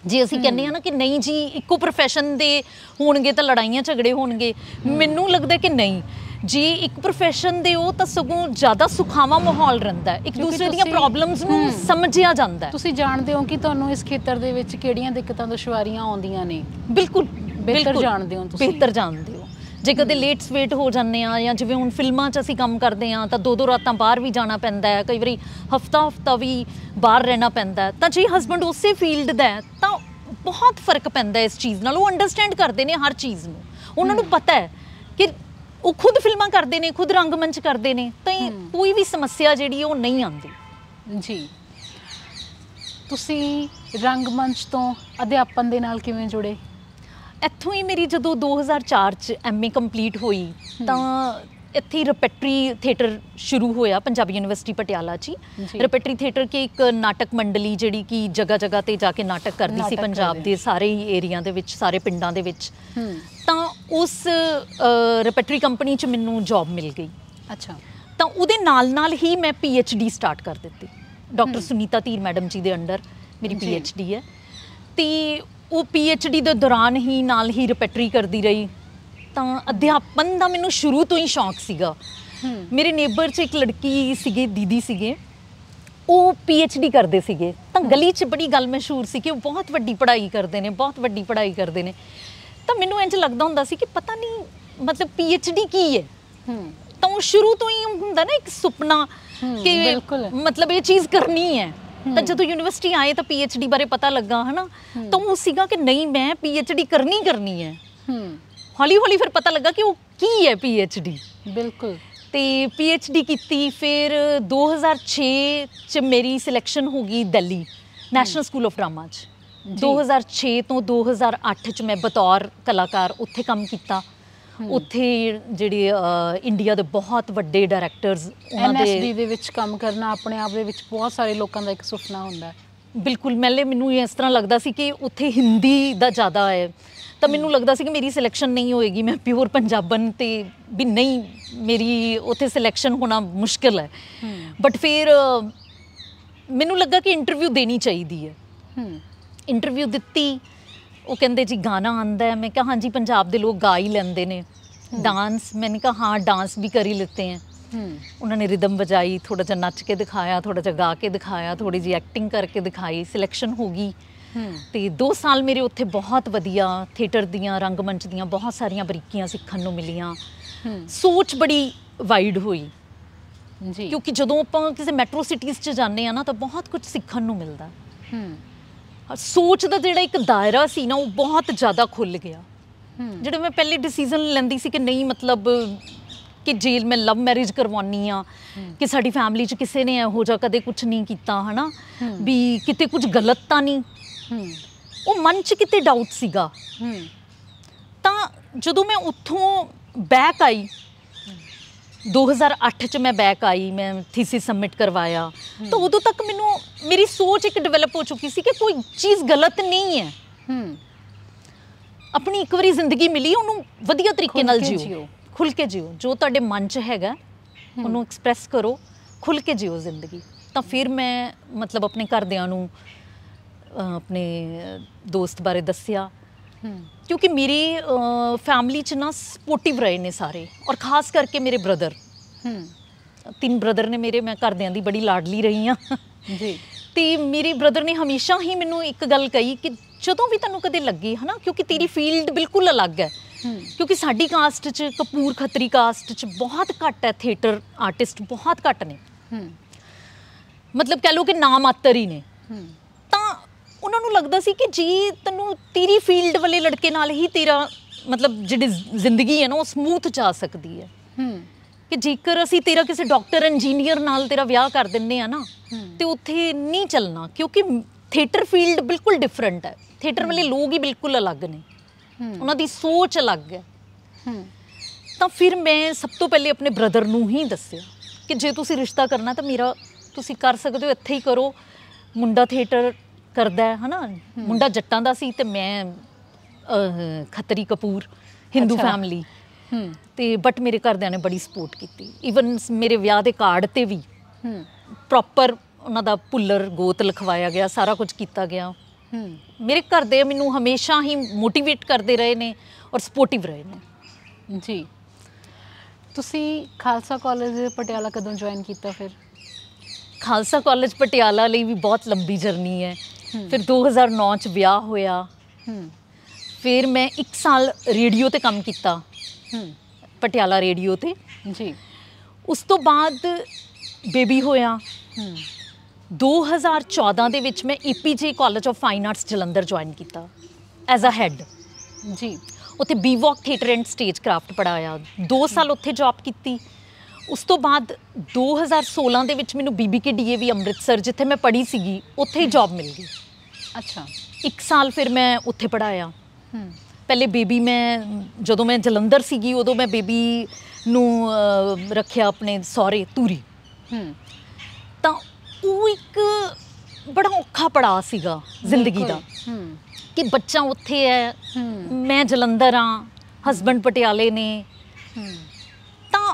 ਜੇ ਅਸੀਂ ਕਹਿੰਦੇ ਆ ਨਾ ਕਿ ਨਹੀਂ ਜੀ ਇੱਕੋ profession ਦੇ ਹੋਣਗੇ ਤਾਂ ਲੜਾਈਆਂ ਝਗੜੇ ਹੋਣਗੇ ਮੈਨੂੰ ਲੱਗਦਾ ਕਿ ਨਹੀਂ ਜੇ ਇੱਕ profession ਦੇ ਉਹ ਤਾਂ ਸਗੋਂ ਜ਼ਿਆਦਾ ਸੁਖਾਵਾ ਮਾਹੌਲ ਰਹਿੰਦਾ ਹੈ ਇੱਕ ਦੂਸਰੇ ਦੀਆਂ ਪ੍ਰੋਬਲਮਸ ਨੂੰ ਸਮਝਿਆ ਜਾਂਦਾ ਹੈ ਤੁਸੀਂ ਜਾਣਦੇ ਹੋ ਕਿ ਤੁਹਾਨੂੰ ਇਸ ਖੇਤਰ ਦੇ ਵਿੱਚ ਕਿਹੜੀਆਂ ਦਿੱਕਤਾਂ ਦੁਸ਼ਵਾਰੀਆਂ ਆਉਂਦੀਆਂ ਨੇ ਬਿਲਕੁਲ ਬਿਹਤਰ ਜਾਣਦੇ ਹੋ ਤੁਸੀਂ ਬਿਹਤਰ ਜਾਣਦੇ ਹੋ ਜੇ ਕਦੇ ਲੇਟ ਸਵੇਟ ਹੋ ਜਾਂਦੇ ਆ ਜਾਂ ਜਿਵੇਂ ਹੁਣ ਫਿਲਮਾਂ 'ਚ ਅਸੀਂ ਕੰਮ ਕਰਦੇ ਆ ਤਾਂ ਦੋ ਦੋ ਰਾਤਾਂ ਬਾਹਰ ਵੀ ਜਾਣਾ ਪੈਂਦਾ ਹੈ ਕਈ ਵਾਰੀ ਹਫਤਾ ਹਫਤਾ ਵੀ ਬਾਹਰ ਰਹਿਣਾ ਪੈਂਦਾ ਤਾਂ ਜੇ ਹਸਬੰਡ ਉਸੇ ਫੀਲਡ ਦਾ ਹੈ ਤਾਂ ਬਹੁਤ ਫਰਕ ਪੈਂਦਾ ਇਸ ਚੀਜ਼ ਨਾਲ ਉਹ ਅੰਡਰਸਟੈਂਡ ਕਰਦੇ ਨੇ ਹਰ ਚੀਜ਼ ਨੂੰ ਉਹਨਾਂ ਨੂੰ ਪਤਾ ਹੈ ਕਿ ਉਹ ਖੁਦ ਫਿਲਮਾਂ ਕਰਦੇ ਨੇ ਖੁਦ ਰੰਗਮੰਚ ਕਰਦੇ ਨੇ ਤਾਂ ਕੋਈ ਵੀ ਸਮੱਸਿਆ ਜਿਹੜੀ ਉਹ ਨਹੀਂ ਆਉਂਦੀ ਜੀ ਤੁਸੀਂ ਰੰਗਮੰਚ ਤੋਂ ਅਧਿਆਪਨ ਦੇ ਨਾਲ ਕਿਵੇਂ ਜੁੜੇ ਇੱਥੋਂ ਹੀ ਮੇਰੀ ਜਦੋਂ 2004 ਚ ਐਮਏ ਕੰਪਲੀਟ ਹੋਈ ਤਾਂ ਇੱਥੇ ਰਿਪੈਟਰੀ ਥੀਏਟਰ ਸ਼ੁਰੂ ਹੋਇਆ ਪੰਜਾਬੀ ਯੂਨੀਵਰਸਿਟੀ ਪਟਿਆਲਾ 'ਚ ਰਿਪੈਟਰੀ ਥੀਏਟਰ ਕੇ ਇੱਕ ਨਾਟਕ ਮੰਡਲੀ ਜਿਹੜੀ ਕਿ ਜਗਾ ਜਗਾ ਤੇ ਜਾ ਕੇ ਨਾਟਕ ਕਰਦੀ ਸੀ ਪੰਜਾਬ ਦੇ ਸਾਰੇ ਹੀ ਏਰੀਆ ਦੇ ਵਿੱਚ ਸਾਰੇ ਪਿੰਡਾਂ ਦੇ ਵਿੱਚ ਤਾਂ ਉਸ ਰਿਪੈਟਰੀ ਕੰਪਨੀ 'ਚ ਮੈਨੂੰ ਜੌਬ ਮਿਲ ਗਈ ਅੱਛਾ ਤਾਂ ਉਹਦੇ ਨਾਲ ਨਾਲ ਹੀ ਮੈਂ ਪੀ ਐਚ ਡੀ ਸਟਾਰਟ ਕਰ ਦਿੱਤੀ ਡਾਕਟਰ ਸੁਨੀਤਾ ਧੀਰ ਮੈਡਮ ਜੀ ਦੇ ਅੰਡਰ ਮੇਰੀ ਪੀ ਐਚ ਡੀ ਹੈ ਤੇ ਉਹ ਪੀ ਐਚ ਡੀ ਦੇ ਦੌਰਾਨ ਹੀ ਨਾਲ ਹੀ ਰਿਪੈਟਰੀ ਕਰਦੀ ਰਹੀ ਤਾਂ ਅਧਿਆਪਨ ਦਾ ਮੈਨੂੰ ਸ਼ੁਰੂ ਤੋਂ ਹੀ ਸ਼ੌਂਕ ਸੀਗਾ ਮੇਰੇ ਨੇਬਰ 'ਚ ਇੱਕ ਲੜਕੀ ਸੀਗੇ ਦੀਦੀ ਸੀਗੇ ਉਹ ਪੀਐਚਡੀ ਕਰਦੇ ਸੀਗੇ ਤਾਂ ਗਲੀ 'ਚ ਬੜੀ ਗੱਲ ਮਸ਼ਹੂਰ ਸੀ ਕਿ ਉਹ ਬਹੁਤ ਵੱਡੀ ਪੜ੍ਹਾਈ ਕਰਦੇ ਨੇ ਬਹੁਤ ਵੱਡੀ ਪੜ੍ਹਾਈ ਕਰਦੇ ਨੇ ਤਾਂ ਮੈਨੂੰ ਇੰਜ ਲੱਗਦਾ ਹੁੰਦਾ ਸੀ ਕਿ ਪਤਾ ਨਹੀਂ ਮਤਲਬ ਪੀ ਐਚ ਡੀ ਕੀ ਹੈ ਹੂੰ ਤਾਂ ਉਹ ਸ਼ੁਰੂ ਤੋਂ ਹੀ ਹੁੰਦਾ ਨਾ ਇੱਕ ਸੁਪਨਾ ਕਿ ਮਤਲਬ ਇਹ ਚੀਜ਼ ਕਰਨੀ ਹੈ ਤਾਂ ਜਦੋਂ ਯੂਨੀਵਰਸਿਟੀ ਆਏ ਤਾਂ ਪੀ ਐਚ ਡੀ ਬਾਰੇ ਪਤਾ ਲੱਗਾ ਹਨਾ ਤਾਂ ਉਹ ਸੀਗਾ ਕਿ ਨਹੀਂ ਮੈਂ ਪੀ ਐਚ ਡੀ ਕਰਨੀ ਕਰਨੀ ਹੈ ਹੂੰ ਹੌਲੀ ਹੌਲੀ ਫਿਰ ਪਤਾ ਲੱਗਾ ਕਿ ਉਹ ਕੀ ਹੈ ਪੀ ਐਚ ਡੀ ਬਿਲਕੁਲ ਤੇ ਪੀ ਐਚ ਡੀ ਕੀਤੀ ਫਿਰ 2006 ਚ ਮੇਰੀ ਸਿਲੈਕਸ਼ਨ ਹੋ ਗਈ Delhi national school of drama ਚ 2006 ਤੋਂ 2008 ਚ ਮੈਂ ਬਤੌਰ ਕਲਾਕਾਰ ਉੱਥੇ ਕੰਮ ਕੀਤਾ ਉੱਥੇ ਜਿਹੜੀ ਇੰਡੀਆ ਦੇ ਬਹੁਤ ਵੱਡੇ ਡਾਇਰੈਕਟਰਸ ਉਹਨਾਂ ਦੇ ਐਨਐਸਡੀ ਦੇ ਵਿੱਚ ਕੰਮ ਕਰਨਾ ਆਪਣੇ ਆਪ ਦੇ ਵਿੱਚ ਬਹੁਤ ਸਾਰੇ ਲੋਕਾਂ ਦਾ ਇੱਕ ਸੁਪਨਾ ਹੁੰਦਾ ਹੈ ਬਿਲਕੁਲ ਮੈਲੇ ਮੈਨੂੰ ਇਸ ਤਰ੍ਹਾਂ ਲੱਗਦਾ ਸੀ ਕਿ ਉੱਥੇ ਹਿੰਦੀ ਦਾ ਜ਼ਿਆਦਾ ਹੈ ਤਾਂ ਮੈਨੂੰ ਲੱਗਦਾ ਸੀ ਕਿ ਮੇਰੀ ਸਿਲੈਕਸ਼ਨ ਨਹੀਂ ਹੋਏਗੀ ਮੈਂ ਪਿਓਰ ਪੰਜਾਬਨ ਤੇ ਵੀ ਨਹੀਂ ਮੇਰੀ ਉੱਥੇ ਸਿਲੈਕਸ਼ਨ ਹੋਣਾ ਮੁਸ਼ਕਲ ਹੈ ਬਟ ਫਿਰ ਮੈਨੂੰ ਲੱਗਾ ਕਿ ਇੰਟਰਵਿਊ ਦੇਣੀ ਚਾਹੀਦੀ ਹੈ ਇੰਟਰਵਿਊ ਦਿੱਤੀ ਉਹ ਕਹਿੰਦੇ ਜੀ ਗਾਣਾ ਆਂਦਾ ਮੈਂ ਕਿਹਾ ਹਾਂਜੀ ਪੰਜਾਬ ਦੇ ਲੋਕ ਗਾ ਹੀ ਲੈਂਦੇ ਨੇ ਡਾਂਸ ਮੈਨੇ ਕਿਹਾ ਹਾਂ ਡਾਂਸ ਵੀ ਕਰ ਹੀ ਆ ਹੈ ਉਹਨਾਂ ਨੇ ਰਿਦਮ ਵਜਾਈ ਥੋੜਾ ਜਿਹਾ ਨੱਚ ਕੇ ਦਿਖਾਇਆ ਥੋੜਾ ਜਿਹਾ ਗਾ ਕੇ ਦਿਖਾਇਆ ਥੋੜੀ ਜੀ ਐਕਟਿੰਗ ਕਰਕੇ ਦਿਖਾਈ ਸਿਲੈਕਸ਼ਨ ਹੋ ਗਈ ਤੇ 2 ਸਾਲ ਮੇਰੇ ਉੱਥੇ ਬਹੁਤ ਵਧੀਆ ਥੀਏਟਰ ਦੀਆਂ ਰੰਗਮੰਚ ਦੀਆਂ ਬਹੁਤ ਸਾਰੀਆਂ ਬਰੀਕੀਆਂ ਸਿੱਖਣ ਨੂੰ ਮਿਲੀਆਂ ਸੋਚ ਬੜੀ ਵਾਈਡ ਹੋਈ ਜੀ ਕਿਉਂਕਿ ਜਦੋਂ ਆਪਾਂ ਕਿਸੇ ਮੈਟਰੋ ਸਿਟੀਜ਼ 'ਚ ਜਾਂਦੇ ਆ ਨਾ ਤਾਂ ਬਹੁਤ ਕੁਝ ਸਿੱਖਣ ਨੂੰ ਮਿਲਦਾ ਹੂੰ ਸੋਚ ਦਾ ਜਿਹੜਾ ਇੱਕ ਦਾਇਰਾ ਸੀ ਨਾ ਉਹ ਬਹੁਤ ਜ਼ਿਆਦਾ ਖੁੱਲ ਗਿਆ ਜਿਹੜੇ ਮੈਂ ਪਹਿਲੇ ਡਿਸੀਜਨ ਲੈਂਦੀ ਸੀ ਕਿ ਨਹੀਂ ਮਤਲਬ ਕਿ ਜੇਲ ਮੈਂ ਲਵ ਮੈਰਿਜ ਕਰਵਾਉਣੀ ਆ ਕਿ ਸਾਡੀ ਫੈਮਿਲੀ ਚ ਕਿਸੇ ਨੇ ਇਹੋ ਜਿਹਾ ਕਦੇ ਕੁਝ ਨਹੀਂ ਕੀਤਾ ਹਨਾ ਵੀ ਕਿਤੇ ਕੁਝ ਗਲਤ ਤਾਂ ਨਹੀਂ ਉਹ ਮਨ ਚ ਕਿਤੇ ਡਾਊਟ ਸੀਗਾ ਤਾਂ ਜਦੋਂ ਮੈਂ ਉੱਥੋਂ ਬੈਕ ਆਈ 2008 ਚ ਮੈਂ ਬੈਕ ਆਈ ਮੈਂ ਥੀਸਿਸ ਸਬਮਿਟ ਕਰਵਾਇਆ ਤਾਂ ਉਦੋਂ ਤੱਕ ਮੈਨੂੰ ਮੇਰੀ ਸੋਚ ਇੱਕ ਡਿਵੈਲਪ ਹੋ ਚੁੱਕੀ ਸੀ ਕਿ ਕੋਈ ਚੀਜ਼ ਗਲਤ ਨਹੀਂ ਹੈ ਹੂੰ ਆਪਣੀ ਇੱਕ ਵਾਰੀ ਜ਼ਿੰਦਗੀ ਮਿਲੀ ਉਹਨੂੰ ਵਧੀਆ ਤਰੀਕੇ ਨਾਲ ਜਿਓ ਖੁੱਲ ਕੇ ਜਿਓ ਜੋ ਤੁਹਾਡੇ ਮਨ 'ਚ ਹੈਗਾ ਉਹਨੂੰ ਐਕਸਪ੍ਰੈਸ ਕਰੋ ਖੁੱਲ ਕੇ ਜਿਓ ਜ਼ਿੰਦਗੀ ਤਾਂ ਫਿਰ ਮੈਂ ਮਤਲਬ ਆਪਣੇ ਘਰਦਿਆਂ ਨੂੰ ਆਪਣੇ ਦੋਸਤ ਬਾਰੇ ਦੱਸਿਆ ਕਿਉਂਕਿ ਮੇਰੀ ਫੈਮਿਲੀ ਚ ਨਾ ਸਪੋਰਟਿਵ ਰਹੇ ਨੇ ਸਾਰੇ ਔਰ ਖਾਸ ਕਰਕੇ ਮੇਰੇ ਬ੍ਰਦਰ ਹੂੰ ਤਿੰਨ ਬ੍ਰਦਰ ਨੇ ਮੇਰੇ ਮੈਂ ਕਰਦਿਆਂ ਦੀ ਬੜੀ ਲਾਡਲੀ ਰਹੀ ਆ ਜੀ ਤੇ ਮੇਰੇ ਬ੍ਰਦਰ ਨੇ ਹਮੇਸ਼ਾ ਹੀ ਮੈਨੂੰ ਇੱਕ ਗੱਲ ਕਹੀ ਕਿ ਜਦੋਂ ਵੀ ਤੈਨੂੰ ਕਦੇ ਲੱਗੇ ਹਨਾ ਕਿਉਂਕਿ ਤੇਰੀ ਫੀਲਡ ਬਿਲਕੁਲ ਅਲੱਗ ਹੈ ਕਿਉਂਕਿ ਸਾਡੀ ਕਾਸਟ ਚ ਕਪੂਰ ਖੱਤਰੀ ਕਾਸਟ ਚ ਬਹੁਤ ਘੱਟ ਹੈ ਥੀਏਟਰ ਆਰਟਿਸਟ ਬਹੁਤ ਘੱਟ ਨੇ ਹੂੰ ਮਤਲਬ ਕਹ ਲੋ ਕਿ ਨਾਮ ਆਤਰ ਹੀ ਨੇ ਉਹਨਾਂ ਨੂੰ ਲੱਗਦਾ ਸੀ ਕਿ ਜੀ ਤੈਨੂੰ ਤੇਰੀ ਫੀਲਡ ਵਾਲੇ ਲੜਕੇ ਨਾਲ ਹੀ ਤੇਰਾ ਮਤਲਬ ਜਿਹੜੀ ਜ਼ਿੰਦਗੀ ਹੈ ਨਾ ਉਹ ਸਮੂਥ ਜਾ ਸਕਦੀ ਹੈ ਹੂੰ ਕਿ ਜੇਕਰ ਅਸੀਂ ਤੇਰਾ ਕਿਸੇ ਡਾਕਟਰ ਇੰਜੀਨੀਅਰ ਨਾਲ ਤੇਰਾ ਵਿਆਹ ਕਰ ਦਿੰਨੇ ਆ ਨਾ ਤੇ ਉੱਥੇ ਨਹੀਂ ਚੱਲਣਾ ਕਿਉਂਕਿ ਥੀਏਟਰ ਫੀਲਡ ਬਿਲਕੁਲ ਡਿਫਰੈਂਟ ਹੈ ਥੀਏਟਰ ਵਾਲੇ ਲੋਕ ਹੀ ਬਿਲਕੁਲ ਅਲੱਗ ਨੇ ਹੂੰ ਉਹਨਾਂ ਦੀ ਸੋਚ ਅਲੱਗ ਹੈ ਹੂੰ ਤਾਂ ਫਿਰ ਮੈਂ ਸਭ ਤੋਂ ਪਹਿਲੇ ਆਪਣੇ ਬ੍ਰਦਰ ਨੂੰ ਹੀ ਦੱਸਿਆ ਕਿ ਜੇ ਤੁਸੀਂ ਰਿਸ਼ਤਾ ਕਰਨਾ ਤਾਂ ਮੇਰਾ ਤੁਸੀਂ ਕਰ ਸਕਦੇ ਹੋ ਇੱਥੇ ਹੀ ਕਰੋ ਮੁੰਡਾ ਥੀਏਟਰ ਕਰਦਾ ਹੈ ਹਨਾ ਮੁੰਡਾ ਜੱਟਾਂ ਦਾ ਸੀ ਤੇ ਮੈਂ ਖੱਤਰੀ ਕਪੂਰ ਹਿੰਦੂ ਹੂੰ ਤੇ ਬਟ ਮੇਰੇ ਘਰਦਿਆਂ ਨੇ ਬੜੀ ਸਪੋਰਟ ਕੀਤੀ ਇਵਨ ਮੇਰੇ ਵਿਆਹ ਦੇ ਕਾਰਡ ਤੇ ਵੀ ਪ੍ਰੋਪਰ ਉਹਨਾਂ ਦਾ ਪੁੱਲਰ ਗੋਤ ਲਿਖਵਾਇਆ ਗਿਆ ਸਾਰਾ ਕੁਝ ਕੀਤਾ ਗਿਆ ਮੇਰੇ ਘਰਦੇ ਮੈਨੂੰ ਹਮੇਸ਼ਾ ਹੀ ਮੋਟੀਵੇਟ ਕਰਦੇ ਰਹੇ ਨੇ ਔਰ ਸਪੋਰਟਿਵ ਰਹੇ ਨੇ ਜੀ ਤੁਸੀਂ ਖਾਲਸਾ ਕਾਲਜ ਪਟਿਆਲਾ ਕਦੋਂ ਜੁਆਇਨ ਕੀਤਾ ਫਿਰ ਖਾਲਸਾ ਕਾਲਜ ਪਟਿਆਲਾ ਲਈ ਵੀ ਬਹੁਤ ਲੰਬੀ ਜਰਨੀ ਹੈ ਫਿਰ 2009 ਚ ਵਿਆਹ ਹੋਇਆ ਫਿਰ ਮੈਂ 1 ਸਾਲ ਰੇਡੀਓ ਤੇ ਕੰਮ ਕੀਤਾ ਪਟਿਆਲਾ ਰੇਡੀਓ ਤੇ ਜੀ ਉਸ ਤੋਂ ਬਾਅਦ ਬੇਬੀ ਹੋਇਆ 2014 ਦੇ ਵਿੱਚ ਮੈਂ EPJ college of fine arts Jalandhar join ਕੀਤਾ ਐਜ਼ ਅ ਹੈਡ ਜੀ ਉੱਥੇ B voc theatre and stage craft ਪੜਾਇਆ 2 ਸਾਲ ਉੱਥੇ ਜੌਬ ਕੀਤੀ ਉਸ ਤੋਂ ਬਾਅਦ 2016 ਦੇ ਵਿੱਚ ਮੈਨੂੰ ਬੀਬੀਕੇ ਡੀਏਵੀ ਅੰਮ੍ਰਿਤਸਰ ਜਿੱਥੇ ਮੈਂ ਪੜ੍ਹੀ ਸੀਗੀ ਉੱਥੇ ਹੀ ਜੌਬ ਮਿਲ ਗਈ ਅੱਛਾ 1 ਸਾਲ ਫਿਰ ਮੈਂ ਉੱਥੇ ਪੜਾਇਆ ਹੂੰ ਪਹਿਲੇ ਬੇਬੀ ਮੈਂ ਜਦੋਂ ਮੈਂ ਜਲੰਧਰ ਸੀਗੀ ਉਦੋਂ ਮੈਂ ਬੇਬੀ ਨੂੰ ਰੱਖਿਆ ਆਪਣੇ ਸੌਰੇ ਤੂਰੀ ਹੂੰ ਤਾਂ ਉਹ ਇੱਕ ਬੜਾ ਔਖਾ ਪੜਾ ਸੀਗਾ ਜ਼ਿੰਦਗੀ ਦਾ ਹੂੰ ਕਿ ਬੱਚਾ ਉੱਥੇ ਹੈ ਮੈਂ ਜਲੰਧਰ ਆ ਹਸਬੰਡ ਪਟਿਆਲੇ ਨੇ ਤਾਂ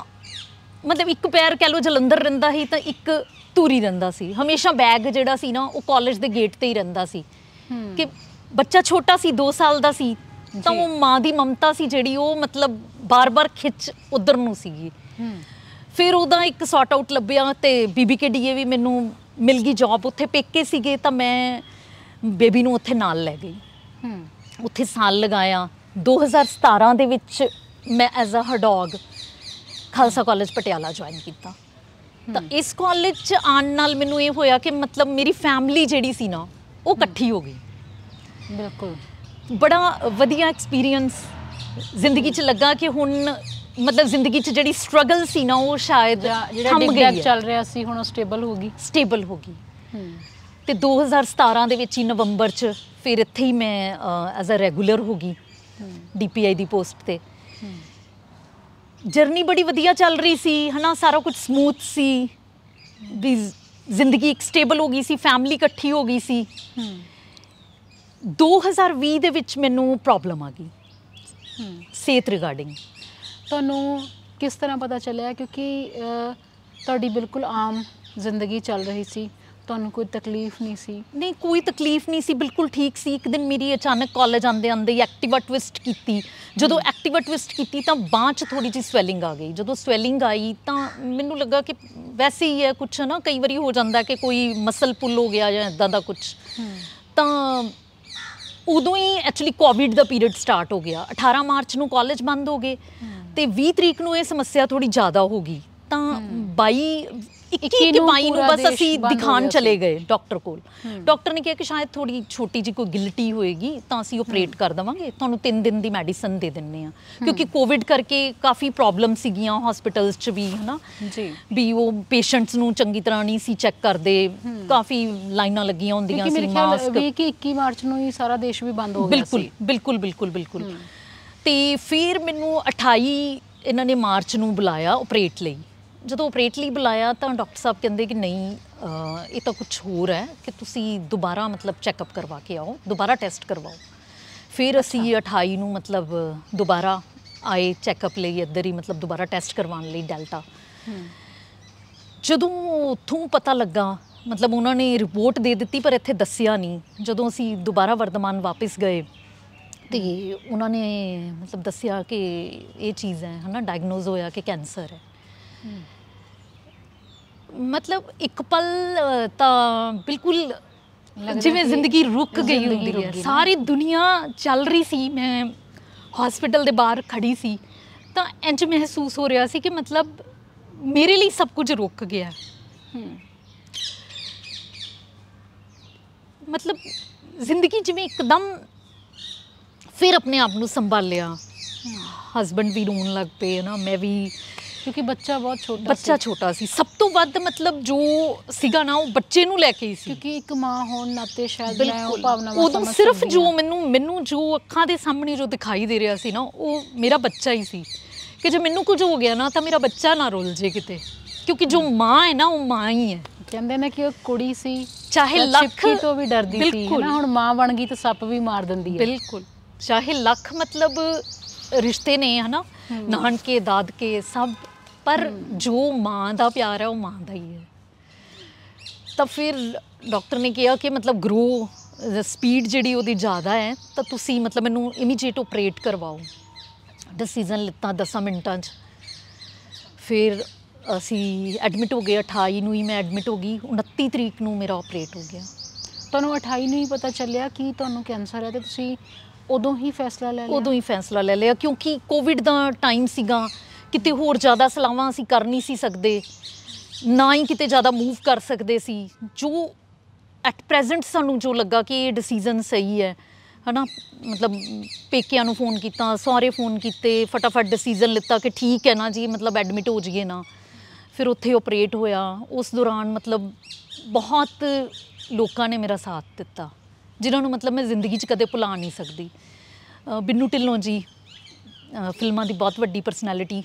ਮਤਲਬ ਇੱਕ ਪੈਰ ਕਹ ਲੋ ਜਲੰਧਰ ਰਹਿੰਦਾ ਹੀ ਤਾਂ ਇੱਕ ਧੂਰੀ ਰਹਿੰਦਾ ਸੀ ਹਮੇਸ਼ਾ ਬੈਗ ਜਿਹੜਾ ਸੀ ਨਾ ਉਹ ਕਾਲਜ ਦੇ ਗੇਟ ਤੇ ਹੀ ਰਹਿੰਦਾ ਸੀ ਕਿ ਬੱਚਾ ਛੋਟਾ ਸੀ 2 ਸਾਲ ਦਾ ਸੀ ਤਾਂ ਉਹ ਮਾਂ ਦੀ ਮਮਤਾ ਸੀ ਜਿਹੜੀ ਉਹ ਮਤਲਬ ਬਾਰ-ਬਾਰ ਖਿੱਚ ਉਧਰ ਨੂੰ ਸੀਗੀ ਫਿਰ ਉਹਦਾ ਇੱਕ ਸੌਟ ਆਊਟ ਲੱਭਿਆ ਤੇ ਬੀਬੀ ਕੇ ਡੀਏ ਵੀ ਮੈਨੂੰ ਮਿਲ ਗਈ ਜੌਬ ਉੱਥੇ ਪੇਕੇ ਸੀਗੇ ਤਾਂ ਮੈਂ ਬੇਬੀ ਨੂੰ ਉੱਥੇ ਨਾਲ ਲੈ ਗਈ ਉੱਥੇ ਸਾਲ ਲਗਾਇਆ 2017 ਦੇ ਵਿੱਚ ਮੈਂ as a ad hoc Khalsa college Patiala join ਕੀਤਾ ਤਾਂ ਇਸ ਕਾਲਜ 'ਚ ਆਉਣ ਨਾਲ ਮੈਨੂੰ ਇਹ ਹੋਇਆ ਕਿ ਮਤਲਬ ਮੇਰੀ ਫੈਮਿਲੀ ਜਿਹੜੀ ਸੀ ਨਾ ਉਹ ਇਕੱਠੀ ਹੋ ਗਈ ਬਿਲਕੁਲ ਬੜਾ ਵਧੀਆ ਐਕਸਪੀਰੀਅੰਸ ਜ਼ਿੰਦਗੀ 'ਚ ਲੱਗਾ ਕਿ ਹੁਣ ਮਤਲਬ ਜ਼ਿੰਦਗੀ 'ਚ ਜਿਹੜੀ ਸਟਰਗਲ ਸੀ ਨਾ ਉਹ ਸ਼ਾਇਦ ਜਿਹੜਾ ਡਿਗਡੈਗ ਚੱਲ ਰਿਹਾ ਸੀ ਹੁਣ ਉਹ ਸਟੇਬਲ ਹੋ ਗਈ ਸਟੇਬਲ ਹੋ ਗਈ ਤੇ 2017 ਦੇ ਵਿੱਚ ਹੀ ਨਵੰਬਰ 'ਚ ਫਿਰ ਇੱਥੇ ਹੀ ਮੈਂ ਐਜ਼ ਅ ਰੈਗੂਲਰ ਹੋ ਗਈ ਡੀਪੀਆਈ ਦੀ ਪੋਸਟ ਤੇ ਜਰਨੀ ਬੜੀ ਵਧੀਆ ਚੱਲ ਰਹੀ ਸੀ ਹਨਾ ਸਾਰਾ ਕੁਝ ਸਮੂਥ ਸੀ ਵੀ ਜ਼ਿੰਦਗੀ ਇੱਕ ਸਟੇਬਲ ਹੋ ਗਈ ਸੀ ਫੈਮਿਲੀ ਇਕੱਠੀ ਹੋ ਗਈ ਸੀ 2020 ਦੇ ਵਿੱਚ ਮੈਨੂੰ ਪ੍ਰੋਬਲਮ ਆ ਗਈ ਸਿਹਤ ਰਿਗਾਰਡਿੰਗ ਤੁਹਾਨੂੰ ਕਿਸ ਤਰ੍ਹਾਂ ਪਤਾ ਚੱਲਿਆ ਕਿਉਂਕਿ ਤੁਹਾਡੀ ਬਿਲਕੁਲ ਆਮ ਜ਼ਿੰਦਗੀ ਚੱਲ ਰਹੀ ਸੀ ਤੁਹਾਨੂੰ ਕੋਈ ਤਕਲੀਫ ਨਹੀਂ ਸੀ ਨਹੀਂ ਕੋਈ ਤਕਲੀਫ ਨਹੀਂ ਸੀ ਬਿਲਕੁਲ ਠੀਕ ਸੀ ਇੱਕ ਦਿਨ ਮੇਰੀ ਅਚਾਨਕ ਕਾਲਜ ਆਂਦੇ ਆਂਦੇ ਐਕਟਿਵਾ ਟਵਿਸਟ ਕੀਤੀ ਜਦੋਂ ਐਕਟਿਵਾ ਟਵਿਸਟ ਕੀਤੀ ਤਾਂ ਬਾਹਾਂ 'ਚ ਥੋੜੀ ਜੀ ਸਵੈਲਿੰਗ ਆ ਗਈ ਜਦੋਂ ਸਵੈਲਿੰਗ ਆਈ ਤਾਂ ਮੈਨੂੰ ਲੱਗਾ ਕਿ ਵੈਸੇ ਹੀ ਹੈ ਕੁਛ ਨਾ ਕਈ ਵਾਰੀ ਹੋ ਜਾਂਦਾ ਕਿ ਕੋਈ ਮਸਲ ਪੁੱਲ ਹੋ ਗਿਆ ਜਾਂ ਇਦਾਂ ਦਾ ਕੁਝ ਤਾਂ ਉਦੋਂ ਹੀ ਐਕਚੁਅਲੀ ਕੋਵਿਡ ਦਾ ਪੀਰੀਅਡ ਸਟਾਰਟ ਹੋ ਗਿਆ 18 ਮਾਰਚ ਨੂੰ ਕਾਲਜ ਬੰਦ ਹੋ ਗਏ ਤੇ 20 ਤਰੀਕ ਨੂੰ ਇਹ ਸਮੱਸਿਆ ਥੋੜੀ ਜ਼ਿਆਦਾ ਹੋ ਗਈ ਤਾਂ 22 21 ਕਿ ਪਾਈ ਨੂੰ ਬਸ ਅਸੀਂ ਦਿਖਾਣ ਚਲੇ ਗਏ ਡਾਕਟਰ ਕੋਲ ਡਾਕਟਰ ਨੇ ਕਿਹਾ ਕਿ ਸ਼ਾਇਦ ਥੋੜੀ ਛੋਟੀ ਜੀ ਕੋਈ ਗਿਲਟੀ ਹੋਏਗੀ ਤਾਂ ਅਸੀਂ ਆਪਰੇਟ ਕਰ ਦਵਾਂਗੇ ਤੁਹਾਨੂੰ 3 ਦਿਨ ਦੀ ਮੈਡੀਸਨ ਦੇ ਦਿੰਨੇ ਆ ਕਿਉਂਕਿ ਕੋਵਿਡ ਕਰਕੇ ਕਾਫੀ ਪ੍ਰੋਬਲਮ ਸੀਗੀਆਂ ਹਸਪੀਟਲਸ 'ਚ ਵੀ ਹਨਾ ਜੀ ਵੀ ਉਹ ਪੇਸ਼ੈਂਟਸ ਨੂੰ ਚੰਗੀ ਤਰ੍ਹਾਂ ਨਹੀਂ ਸੀ ਚੈੱਕ ਕਰਦੇ ਕਾਫੀ ਲਾਈਨਾਂ ਲੱਗੀਆਂ ਹੁੰਦੀਆਂ ਸੀ ਮਾਸਕ ਕਿ 21 ਮਾਰਚ ਨੂੰ ਹੀ ਸਾਰਾ ਦੇਸ਼ ਵੀ ਬੰਦ ਹੋ ਗਿਆ ਸੀ ਬਿਲਕੁਲ ਬਿਲਕੁਲ ਬਿਲਕੁਲ ਤੇ ਫਿਰ ਮੈਨੂੰ 28 ਇਹਨਾਂ ਨੇ ਮਾਰਚ ਨੂੰ ਬੁਲਾਇਆ ਆਪਰੇਟ ਲਈ ਜਦੋਂ ਆਪਰੇਟਲੀ ਬੁਲਾਇਆ ਤਾਂ ਡਾਕਟਰ ਸਾਹਿਬ ਕਹਿੰਦੇ ਕਿ ਨਹੀਂ ਇਹ ਤਾਂ ਕੁਝ ਹੋਰ ਹੈ ਕਿ ਤੁਸੀਂ ਦੁਬਾਰਾ ਮਤਲਬ ਚੈੱਕਅਪ ਕਰਵਾ ਕੇ ਆਓ ਦੁਬਾਰਾ ਟੈਸਟ ਕਰਵਾਓ ਫਿਰ ਅਸੀਂ 28 ਨੂੰ ਮਤਲਬ ਦੁਬਾਰਾ ਆਏ ਚੈੱਕਅਪ ਲਈ ਇੱਧਰ ਹੀ ਮਤਲਬ ਦੁਬਾਰਾ ਟੈਸਟ ਕਰਵਾਉਣ ਲਈ ਡੈਲਟਾ ਜਦੋਂ ਉੱਥੋਂ ਪਤਾ ਲੱਗਾ ਮਤਲਬ ਉਹਨਾਂ ਨੇ ਰਿਪੋਰਟ ਦੇ ਦਿੱਤੀ ਪਰ ਇੱਥੇ ਦੱਸਿਆ ਨਹੀਂ ਜਦੋਂ ਅਸੀਂ ਦੁਬਾਰਾ ਵਰਦਮਾਨ ਵਾਪਸ ਗਏ ਤੇ ਉਹਨਾਂ ਨੇ ਮਤਲਬ ਦੱਸਿਆ ਕਿ ਇਹ ਚੀਜ਼ ਹੈ ਹਨਾ ਡਾਇਗਨੋਸ ਹੋਇਆ ਕਿ ਕੈਂਸਰ ਹੈ ਮਤਲਬ ਇੱਕ ਪਲ ਤਾਂ ਬਿਲਕੁਲ ਜਿਵੇਂ ਜ਼ਿੰਦਗੀ ਰੁਕ ਗਈ ਹੁੰਦੀ ਹੈ ਸਾਰੀ ਦੁਨੀਆ ਚੱਲ ਰਹੀ ਸੀ ਮੈਂ ਹਸਪੀਟਲ ਦੇ ਬਾਹਰ ਖੜੀ ਸੀ ਤਾਂ ਇੰਜ ਮਹਿਸੂਸ ਹੋ ਰਿਹਾ ਸੀ ਕਿ ਮਤਲਬ ਮੇਰੇ ਲਈ ਸਭ ਕੁਝ ਰੁਕ ਗਿਆ ਮਤਲਬ ਜ਼ਿੰਦਗੀ ਜਿਵੇਂ ਇੱਕਦਮ ਫਿਰ ਆਪਣੇ ਆਪ ਨੂੰ ਸੰਭਾਲ ਲਿਆ ਹਸਬੰਡ ਵੀ ਰੋਣ ਲੱਗ ਪਏ ਨਾ ਮੈਂ ਵੀ ਕਿਉਂਕਿ ਬੱਚਾ ਬਹੁਤ ਛੋਟਾ ਬੱਚਾ ਛੋਟਾ ਸੀ ਸਭ ਤੋਂ ਵੱਧ ਮਤਲਬ ਜੋ ਸੀਗਾ ਨਾ ਉਹ ਬੱਚੇ ਨੂੰ ਲੈ ਕੇ ਹੀ ਸੀ ਕਿਉਂਕਿ ਇੱਕ ਮਾਂ ਹੋਣ ਨਾਤੇ ਸ਼ਾਇਦ ਮੈਂ ਉਹ ਭਾਵਨਾ ਤਾਂ ਸਿਰਫ ਜੋ ਮੈਨੂੰ ਮੈਨੂੰ ਜੋ ਅੱਖਾਂ ਦੇ ਸਾਹਮਣੇ ਜੋ ਦਿਖਾਈ ਦੇ ਰਿਹਾ ਸੀ ਨਾ ਉਹ ਮੇਰਾ ਬੱਚਾ ਹੀ ਸੀ ਕਿ ਜੇ ਮੈਨੂੰ ਕੁਝ ਹੋ ਗਿਆ ਨਾ ਤਾਂ ਮੇਰਾ ਬੱਚਾ ਨਾ ਰੋਲ ਜੇ ਕਿਤੇ ਕਿਉਂਕਿ ਜੋ ਮਾਂ ਹੈ ਨਾ ਉਹ ਮਾਂ ਹੀ ਹੈ ਕਹਿੰਦੇ ਨੇ ਕਿ ਉਹ ਕੁੜੀ ਸੀ ਚਾਹੇ ਲੱਖ ਤੋਂ ਵੀ ਡਰਦੀ ਸੀ ਨਾ ਹੁਣ ਮਾਂ ਬਣ ਗਈ ਤਾਂ ਸੱਪ ਵੀ ਮਾਰ ਦਿੰਦੀ ਹੈ ਬਿਲਕੁਲ ਚਾਹੇ ਲੱਖ ਮਤਲਬ ਰਿਸ਼ਤੇ ਨੇ ਹਨਾ ਨਾਨਕੇ ਦਾਦਕੇ ਸਭ ਪਰ ਜੋ ਮਾਂ ਦਾ ਪਿਆਰ ਹੈ ਉਹ ਮਾਂ ਦਾ ਹੀ ਹੈ ਤਾਂ ਫਿਰ ਡਾਕਟਰ ਨੇ ਕਿਹਾ ਕਿ ਮਤਲਬ ਗਰੋ ਸਪੀਡ ਜਿਹੜੀ ਉਹਦੀ ਜ਼ਿਆਦਾ ਹੈ ਤਾਂ ਤੁਸੀਂ ਮਤਲਬ ਮੈਨੂੰ ਇਮੀਡੀਏਟ ਆਪਰੇਟ ਕਰਵਾਓ ਡਿਸੀਜਨ ਲਿੱਤਾ 10 ਮਿੰਟਾਂ 'ਚ ਫਿਰ ਅਸੀਂ ਐਡਮਿਟ ਹੋ ਗਏ 28 ਨੂੰ ਹੀ ਮੈਂ ਐਡਮਿਟ ਹੋ ਗਈ 29 ਤਰੀਕ ਨੂੰ ਮੇਰਾ ਆਪਰੇਟ ਹੋ ਗਿਆ ਤੁਹਾਨੂੰ 28 ਨੂੰ ਹੀ ਪਤਾ ਚੱਲਿਆ ਕਿ ਤੁਹਾਨੂੰ ਕੈਂਸਰ ਹੈ ਤੇ ਤੁਸੀਂ ਉਦੋਂ ਹੀ ਫੈਸਲਾ ਲੈ ਲਿਆ ਉਦੋਂ ਹੀ ਫੈਸਲਾ ਲੈ ਲਿਆ ਕਿਉਂਕਿ ਕੋਵਿਡ ਦਾ ਟਾਈਮ ਸੀਗਾ ਕਿਤੇ ਹੋਰ ਜ਼ਿਆਦਾ ਸਲਾਹਾਂ ਅਸੀਂ ਕਰ ਨਹੀਂ ਸੀ ਸਕਦੇ ਨਾ ਹੀ ਕਿਤੇ ਜ਼ਿਆਦਾ ਮੂਵ ਕਰ ਸਕਦੇ ਸੀ ਜੋ ਐਟ ਪ੍ਰੈਜ਼ੈਂਟ ਸਾਨੂੰ ਜੋ ਲੱਗਾ ਕਿ ਇਹ ਡਿਸੀਜਨ ਸਹੀ ਹੈ ਹਨਾ ਮਤਲਬ ਪੇਕਿਆਂ ਨੂੰ ਫੋਨ ਕੀਤਾ ਸਾਰੇ ਫੋਨ ਕੀਤੇ ਫਟਾਫਟ ਡਿਸੀਜਨ ਲਿੱਤਾ ਕਿ ਠੀਕ ਹੈ ਨਾ ਜੀ ਮਤਲਬ ਐਡਮਿਟ ਹੋ ਜਾਈਏ ਨਾ ਫਿਰ ਉੱਥੇ ਆਪਰੇਟ ਹੋਇਆ ਉਸ ਦੌਰਾਨ ਮਤਲਬ ਬਹੁਤ ਲੋਕਾਂ ਨੇ ਮੇਰਾ ਸਾਥ ਦਿੱਤਾ ਜਿਨ੍ਹਾਂ ਨੂੰ ਮਤਲਬ ਮੈਂ ਜ਼ਿੰਦਗੀ 'ਚ ਕਦੇ ਭੁਲਾ ਨਹੀਂ ਸਕਦੀ ਬਿੰਨੂ ਢਿੱਲੋਂ ਜੀ ਫਿਲਮਾਂ ਦੀ ਬਹੁਤ ਵੱਡੀ ਪਰਸਨੈਲਿਟੀ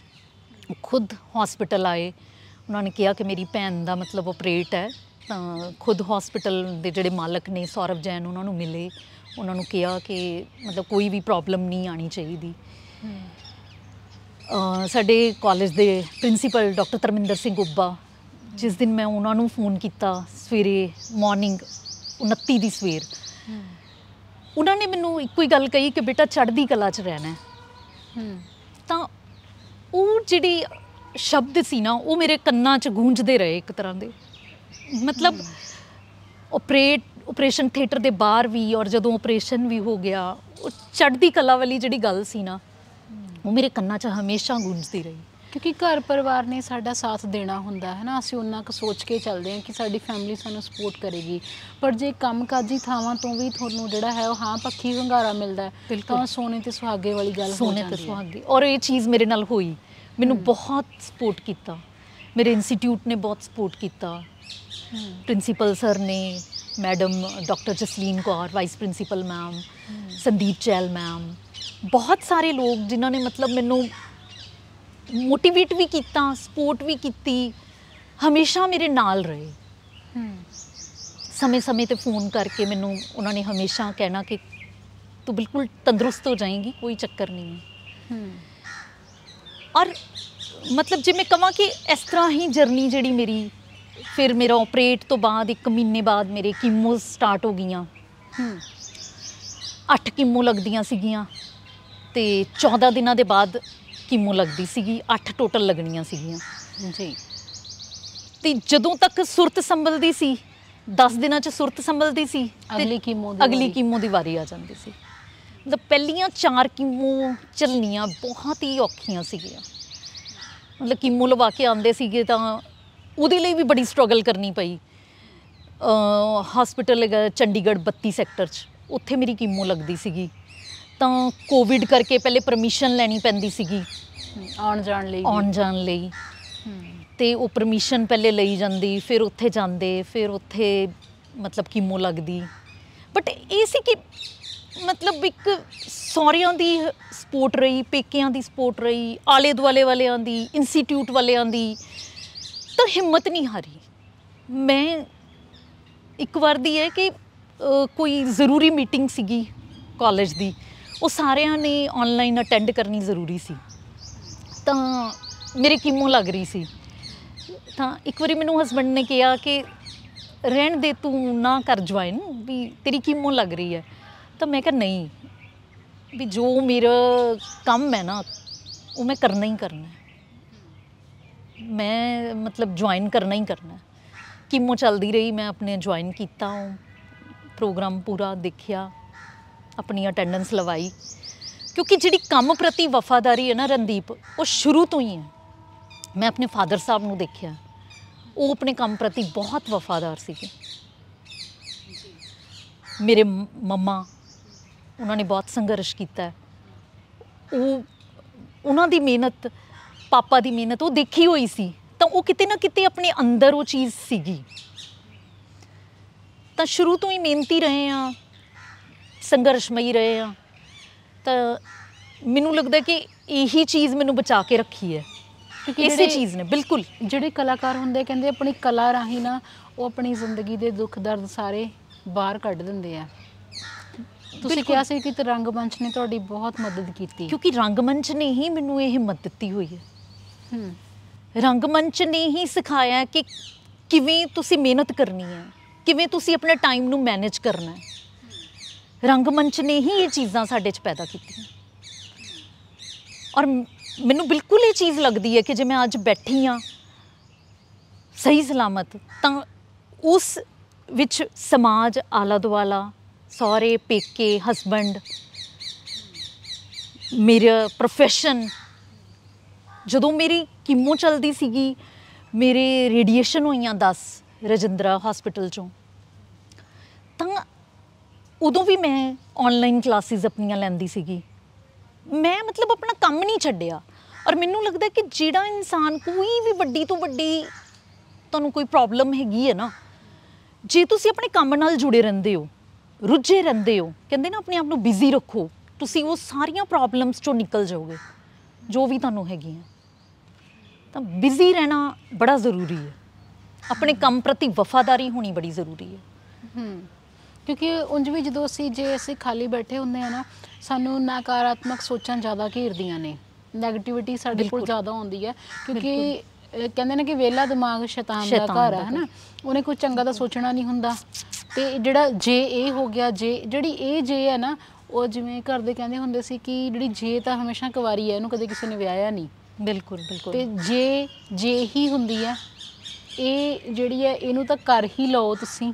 ਖੁਦ ਹਸਪੀਟਲ ਆਏ ਉਹਨਾਂ ਨੇ ਕਿਹਾ ਕਿ ਮੇਰੀ ਭੈਣ ਦਾ ਮਤਲਬ ਆਪਰੇਟ ਹੈ ਤਾਂ ਖੁਦ ਹਸਪੀਟਲ ਦੇ ਜਿਹੜੇ ਮਾਲਕ ਨੇ ਸੌਰਵ ਜੈਨ ਉਹਨਾਂ ਨੂੰ ਮਿਲੇ ਉਹਨਾਂ ਨੂੰ ਕਿਹਾ ਕਿ ਮਤਲਬ ਕੋਈ ਵੀ ਪ੍ਰੋਬਲਮ ਨਹੀਂ ਆਣੀ ਚਾਹੀਦੀ ਸਾਡੇ ਕਾਲਜ ਦੇ ਪ੍ਰਿੰਸੀਪਲ ਡਾਕਟਰ ਤਰਮਿੰਦਰ ਸਿੰਘ ਉੱਬਾ ਜਿਸ ਦਿਨ ਮੈਂ ਉਹਨਾਂ ਨੂੰ ਫੋਨ ਕੀਤਾ ਸਵੇਰੇ ਮਾਰਨਿੰਗ 29 ਦੀ ਸਵੇਰ ਉਹਨਾਂ ਨੇ ਮੈਨੂੰ ਇੱਕੋ ਹੀ ਗੱਲ ਕਹੀ ਕਿ ਬੇਟਾ ਚੜ੍ਹਦੀ ਕਲਾ 'ਚ ਰਹਿਣਾ ਹੈ ਤਾਂ ਉਹ ਜਿਹੜੀ ਸ਼ਬਦ ਸੀ ਨਾ ਉਹ ਮੇਰੇ ਕੰਨਾਂ 'ਚ ਗੂੰਜਦੇ ਰਹੇ ਇੱਕ ਤਰ੍ਹਾਂ ਦੇ ਮਤਲਬ ਆਪਰੇਟ ਆਪਰੇਸ਼ਨ ਥੀਏਟਰ ਦੇ ਬਾਹਰ ਵੀ ਔਰ ਜਦੋਂ ਆਪਰੇਸ਼ਨ ਵੀ ਹੋ ਗਿਆ ਉਹ ਚੜ੍ਹਦੀ ਕਲਾ ਵਾਲੀ ਜਿਹੜੀ ਗੱਲ ਸੀ ਨਾ ਉਹ ਮੇਰੇ ਕੰਨਾਂ 'ਚ ਹਮੇਸ਼ਾ ਗੂੰਜਦੀ ਰਹੀ ਕਿਉਂਕਿ ਘਰ ਪਰਿਵਾਰ ਨੇ ਸਾਡਾ ਸਾਥ ਦੇਣਾ ਹੁੰਦਾ ਹੈ ਨਾ ਅਸੀਂ ਉਹਨਾਂ ਕੁ ਸੋਚ ਕੇ ਚੱਲਦੇ ਹਾਂ ਕਿ ਸਾਡੀ ਫੈਮਿਲੀ ਸਾਨੂੰ ਸਪੋਰਟ ਕਰੇਗੀ ਪਰ ਜੇ ਕੰਮਕਾਜੀ ਥਾਵਾਂ ਤੋਂ ਵੀ ਤੁਹਾਨੂੰ ਜਿਹੜਾ ਹੈ ਉਹ ਹਾਂ ਪੱਖੀ ਵੰਗਾਰਾ ਮਿਲਦਾ ਤਾਂ ਸੋਨੇ ਤੇ ਸੁਹਾਗੇ ਵਾਲੀ ਗੱਲ ਹੋ ਜਾਂਦੀ ਸੋਨੇ ਤੇ ਸੁਹਾਗੇ ਔਰ ਇਹ ਚੀਜ਼ ਮੇਰੇ ਨਾਲ ਹੋਈ ਮੈਨੂੰ ਬਹੁਤ ਸਪੋਰਟ ਕੀਤਾ ਮੇਰੇ ਇੰਸਟੀਚਿਊਟ ਨੇ ਬਹੁਤ ਸਪੋਰਟ ਕੀਤਾ ਪ੍ਰਿੰਸੀਪਲ ਸਰ ਨੇ madam doctor Jasleen Kaur vice principal ma'am Sandeep Chahal ma'am ਬਹੁਤ ਸਾਰੇ ਲੋਕ ਜਿਨ੍ਹਾਂ ਨੇ ਮਤਲਬ ਮੈਨੂੰ ਮੋਟੀਵੇਟ ਵੀ ਕੀਤਾ ਸਪੋਰਟ ਵੀ ਕੀਤੀ ਹਮੇਸ਼ਾ ਮੇਰੇ ਨਾਲ ਰਹੇ ਸਮੇਂ-ਸਮੇਂ ਤੇ ਫੋਨ ਕਰਕੇ ਮੈਨੂੰ ਉਹਨਾਂ ਨੇ ਹਮੇਸ਼ਾ ਕਹਿਣਾ ਕਿ ਤੂੰ ਬਿਲਕੁਲ ਤੰਦਰੁਸਤ ਹੋ ਜਾਏਂਗੀ ਕੋਈ ਚੱਕਰ ਨਹੀਂ ਹੈ ਔਰ ਮਤਲਬ ਜੇ ਮੈਂ ਕਹਾਂ ਕਿ ਇਸ ਤਰ੍ਹਾਂ ਹੀ ਜਰਨੀ ਜਿਹੜੀ ਮੇਰੀ ਫਿਰ ਮੇਰਾ ਆਪਰੇਟ ਤੋਂ ਬਾਅਦ ਇੱਕ ਮਹੀਨੇ ਬਾਅਦ ਮੇਰੇ ਕੀਮੋ ਸਟਾਰਟ ਹੋ ਗਈਆਂ ਹੂੰ 8 ਕੀਮੋ ਲੱਗਦੀਆਂ ਸੀਗੀਆਂ ਤੇ 14 ਦਿਨਾਂ ਦੇ ਬਾਅਦ ਕੀਮੋ ਲੱਗਦੀ ਸੀਗੀ 8 ਟੋਟਲ ਲੱਗਣੀਆਂ ਸੀਗੀਆਂ ਜੀ ਤੇ ਜਦੋਂ ਤੱਕ ਸੁਰਤ ਸੰਭਲਦੀ ਸੀ 10 ਦਿਨਾਂ ਚ ਸੁਰਤ ਸੰਭਲਦੀ ਸੀ ਅਗਲੀ ਕੀਮੋ ਦੀ ਅਗਲੀ ਕੀਮੋ ਦੀ ਵਾਰੀ ਆ ਜਾਂਦੀ ਸੀ ਮਤਲਬ ਪਹਿਲੀਆਂ ਚਾਰ ਕੀਮੋ ਚੱਲਣੀਆਂ ਬਹੁਤ ਹੀ ਔਖੀਆਂ ਸੀਗੀਆਂ ਮਤਲਬ ਕੀਮੋ ਲਵਾ ਕੇ ਆਉਂਦੇ ਸੀਗੇ ਤਾਂ ਉਹਦੇ ਲਈ ਵੀ ਬੜੀ ਸਟਰਗਲ ਕਰਨੀ ਪਈ ਹਸਪੀਟਲ ਚੰਡੀਗੜ੍ਹ 32 ਸੈਕਟਰ 'ਚ ਉੱਥੇ ਮੇਰੀ ਕੀਮੋ ਲੱਗਦੀ ਸੀਗੀ ਤਾਂ ਕੋਵਿਡ ਕਰਕੇ ਪਹਿਲੇ ਪਰਮਿਸ਼ਨ ਲੈਣੀ ਪੈਂਦੀ ਸੀਗੀ ਆਉਣ ਜਾਣ ਲਈ ਆਉਣ ਜਾਣ ਲਈ ਤੇ ਉਹ ਪਰਮਿਸ਼ਨ ਪਹਿਲੇ ਲਈ ਜਾਂਦੀ ਫਿਰ ਉੱਥੇ ਜਾਂਦੇ ਫਿਰ ਉੱਥੇ ਮਤਲਬ ਕੀਮੋ ਲੱਗਦੀ ਬਟ ਇਹ ਸੀ ਕਿ ਮਤਲਬ ਇੱਕ ਸੌਰੀਆਂ ਦੀ ਸਪੋਰਟ ਰਹੀ ਪੇਕਿਆਂ ਦੀ ਸਪੋਰਟ ਰਹੀ ਆਲੇ ਦੁਆਲੇ ਵਾਲਿਆਂ ਦੀ ਇੰਸਟੀਚਿਊਟ ਵਾਲਿਆਂ ਦੀ ਤਾਂ ਹਿੰਮਤ ਨਹੀਂ ਹਾਰੀ ਮੈਂ ਇੱਕ ਵਾਰ ਦੀ ਹੈ ਕਿ ਕੋਈ ਜ਼ਰੂਰੀ ਮੀਟਿੰਗ ਸੀਗੀ ਕਾਲਜ ਦੀ ਉਹ ਸਾਰਿਆਂ ਨੇ ਆਨਲਾਈਨ ਅਟੈਂਡ ਕਰਨੀ ਜ਼ਰੂਰੀ ਸੀ ਤਾਂ ਮੇਰੇ ਕੀਮੋ ਲੱਗ ਰਹੀ ਸੀ ਤਾਂ ਇੱਕ ਵਾਰੀ ਮੈਨੂੰ ਹਸਬੰਡ ਨੇ ਕਿਹਾ ਕਿ ਰਹਿਣ ਦੇ ਤੂੰ ਨਾ ਕਰ ਜੁਆਇਨ ਵੀ ਤੇਰੀ ਕੀਮੋ ਲੱਗ ਰਹੀ ਹੈ ਤਾਂ ਮੈਂ ਕਿਹਾ ਨਹੀਂ ਵੀ ਜੋ ਮੇਰਾ ਕੰਮ ਹੈ ਨਾ ਉਹ ਮੈਂ ਕਰਨਾ ਹੀ ਕਰਨਾ ਮੈਂ ਮਤਲਬ ਜੁਆਇਨ ਕਰਨਾ ਹੀ ਕਰਨਾ ਕੀਮੋ ਚੱਲਦੀ ਰਹੀ ਮੈਂ ਆਪਣੇ ਜੁਆਇਨ ਕੀਤਾ ਪ੍ਰੋਗਰਾਮ ਪੂਰਾ ਦੇਖਿਆ ਆਪਣੀ ਅਟੈਂਡੈਂਸ ਲਵਾਈ ਕਿਉਂਕਿ ਜਿਹੜੀ ਕੰਮ ਪ੍ਰਤੀ ਵਫਾਦਾਰੀ ਹੈ ਨਾ ਰਣਦੀਪ ਉਹ ਸ਼ੁਰੂ ਤੋਂ ਹੀ ਹੈ ਮੈਂ ਆਪਣੇ ਫਾਦਰ ਸਾਹਿਬ ਨੂੰ ਦੇਖਿਆ ਉਹ ਆਪਣੇ ਕੰਮ ਪ੍ਰਤੀ ਬਹੁਤ ਵਫਾਦਾਰ ਸੀਗੇ ਮੇਰੇ ਮਮਾ ਉਹਨਾਂ ਨੇ ਬਹੁਤ ਸੰਘਰਸ਼ ਕੀਤਾ ਉਹ ਉਹਨਾਂ ਦੀ ਮਿਹਨਤ ਪਾਪਾ ਦੀ ਮਿਹਨਤ ਉਹ ਦੇਖੀ ਹੋਈ ਸੀ ਤਾਂ ਉਹ ਕਿਤੇ ਨਾ ਕਿਤੇ ਆਪਣੇ ਅੰਦਰ ਉਹ ਚੀਜ਼ ਸੀਗੀ ਤਾਂ ਸ਼ੁਰੂ ਤੋਂ ਹੀ ਮਿਹਨਤੀ ਰਹੇ ਆ ਸੰਘਰਸ਼ਮਈ ਰਹੇ ਆ ਤਾਂ ਮੈਨੂੰ ਲੱਗਦਾ ਕਿ ਇਹੀ ਚੀਜ਼ ਮੈਨੂੰ ਬਚਾ ਕੇ ਰੱਖੀ ਹੈ ਇਸੇ ਚੀਜ਼ ਨੇ ਬਿਲਕੁਲ ਜਿਹੜੇ ਕਲਾਕਾਰ ਹੁੰਦੇ ਕਹਿੰਦੇ ਆਪਣੀ ਕਲਾ ਰਾਹੀਂ ਨਾ ਉਹ ਆਪਣੀ ਜ਼ਿੰਦਗੀ ਦੇ ਦੁੱਖ ਦਰਦ ਸਾਰੇ ਬਾਹਰ ਕੱਢ ਦਿੰਦੇ ਆ ਤੁਸੀਂ ਕਿਹਾ ਸੀ ਕਿ ਰੰਗਮੰਚ ਨੇ ਤੁਹਾਡੀ ਬਹੁਤ ਮਦਦ ਕੀਤੀ ਕਿਉਂਕਿ ਰੰਗਮੰਚ ਨੇ ਹੀ ਮੈਨੂੰ ਇਹ ਹਿੰਮਤ ਦਿੱਤੀ ਹੋਈ ਹੈ ਰੰਗ ਰੰਗਮੰਚ ਨੇ ਹੀ ਸਿਖਾਇਆ ਕਿ ਕਿਵੇਂ ਤੁਸੀਂ ਮਿਹਨਤ ਕਰਨੀ ਹੈ ਕਿਵੇਂ ਤੁਸੀਂ ਆਪਣਾ ਟਾਈਮ ਨੂੰ ਮੈਨੇਜ ਕਰਨਾ ਹੈ ਰੰਗਮੰਚ ਨੇ ਹੀ ਇਹ ਚੀਜ਼ਾਂ ਸਾਡੇ 'ਚ ਪੈਦਾ ਕੀਤੀਆਂ ਔਰ ਮੈਨੂੰ ਬਿਲਕੁਲ ਇਹ ਚੀਜ਼ ਲੱਗਦੀ ਹੈ ਕਿ ਜੇ ਮੈਂ ਅੱਜ ਬੈਠੀ ਆ ਸਹੀ ਸਲਾਮਤ ਤਾਂ ਉਸ ਵਿੱਚ ਸਮਾਜ ਆਲਾ ਦੁਆਲਾ ਸਾਰੇ ਪੇਕੇ ਹਸਬੰਡ ਮੇਰਾ profession ਜਦੋਂ ਮੇਰੀ ਕਿਮੋ ਚੱਲਦੀ ਸੀਗੀ ਮੇਰੇ ਰੇਡੀਏਸ਼ਨ ਹੋਈਆਂ 10 ਰਜਿੰਦਰਾ ਹਸਪੀਟਲ ਚੋਂ ਤਾਂ ਉਦੋਂ ਵੀ ਮੈਂ ਆਨਲਾਈਨ ਕਲਾਸਿਸ ਆਪਣੀਆਂ ਲੈਂਦੀ ਸੀਗੀ ਮੈਂ ਮਤਲਬ ਆਪਣਾ ਕੰਮ ਨਹੀਂ ਛੱਡਿਆ ਔਰ ਮੈਨੂੰ ਲੱਗਦਾ ਕਿ ਜਿਹੜਾ ਇਨਸਾਨ ਕੋਈ ਵੀ ਵੱਡੀ ਤੋਂ ਵੱਡੀ ਤੁਹਾਨੂੰ ਕੋਈ ਪ੍ਰੋਬਲਮ ਹੈਗੀ ਹੈ ਨਾ ਜੇ ਤੁਸੀਂ ਆਪਣੇ ਕੰਮ ਨਾਲ ਜੁੜੇ ਰਹਿੰਦੇ ਹੋ ਰੁੱਝੇ ਰਹਿੰਦੇ ਹੋ ਕਹਿੰਦੇ ਨਾ ਆਪਣੇ ਆਪ ਨੂੰ ਬਿਜ਼ੀ ਰੱਖੋ ਤੁਸੀਂ ਉਹ ਸਾਰੀਆਂ ਪ੍ਰੋਬਲਮਸ ਚੋਂ ਨਿਕਲ ਜਾਓਗੇ ਜੋ ਵੀ ਤੁਹਾਨੂੰ ਹੈਗੀਆਂ ਤਾਂ ਬਿਜ਼ੀ ਰਹਿਣਾ ਬੜਾ ਜ਼ਰੂਰੀ ਹੈ ਆਪਣੇ ਕੰਮ ਪ੍ਰਤੀ ਵਫਾਦਾਰੀ ਹੋਣੀ ਬੜੀ ਜ਼ਰੂਰੀ ਹੈ ਹੂੰ ਕਿਉਂਕਿ ਉਂਝ ਵੀ ਜਦੋਂ ਅਸੀਂ ਜੇ ਅਸੀਂ ਖਾਲੀ ਬੈਠੇ ਹੁੰਦੇ ਆ ਨਾ ਸਾਨੂੰ ਨਕਾਰਾਤਮਕ ਸੋਚਾਂ ਜ਼ਿਆਦਾ ਘੇਰਦੀਆਂ ਨੇ 네ਗੇਟਿਵਿਟੀ ਸਾਡੇ ਕੋਲ ਜ਼ਿਆਦਾ ਆਉਂਦੀ ਹੈ ਕਿਉਂਕਿ ਕਹਿੰਦੇ ਨੇ ਕਿ ਵੇਲਾ ਦਿਮਾਗ ਸ਼ੈਤਾਨ ਦਾ ਘਰ ਹੈ ਹਨਾ ਉਹਨੇ ਕੋਈ ਚੰਗਾ ਤਾਂ ਸੋਚਣਾ ਨਹੀਂ ਹੁੰਦਾ ਤੇ ਜਿਹੜਾ ਜੇ ਇਹ ਹੋ ਗਿਆ ਜੇ ਜਿਹੜੀ ਇਹ ਜੇ ਹੈ ਨਾ ਉਹ ਜਿਵੇਂ ਘਰ ਦੇ ਕਹਿੰਦੇ ਹੁੰਦੇ ਸੀ ਕਿ ਜਿਹੜੀ ਜੇ ਤਾਂ ਹਮੇਸ਼ਾ ਕੁਵਾਰੀ ਹੈ ਇਹਨੂੰ ਕਦੇ ਕਿਸੇ ਨੇ ਵਿਆਹਿਆ ਨਹੀਂ ਬਿਲਕੁਲ ਬਿਲਕੁਲ ਤੇ ਜੇ ਜੇ ਹੀ ਹੁੰਦੀ ਹੈ ਇਹ ਜਿਹੜੀ ਹੈ ਇਹਨੂੰ ਤਾਂ ਕਰ ਹੀ ਲਓ ਤੁਸੀਂ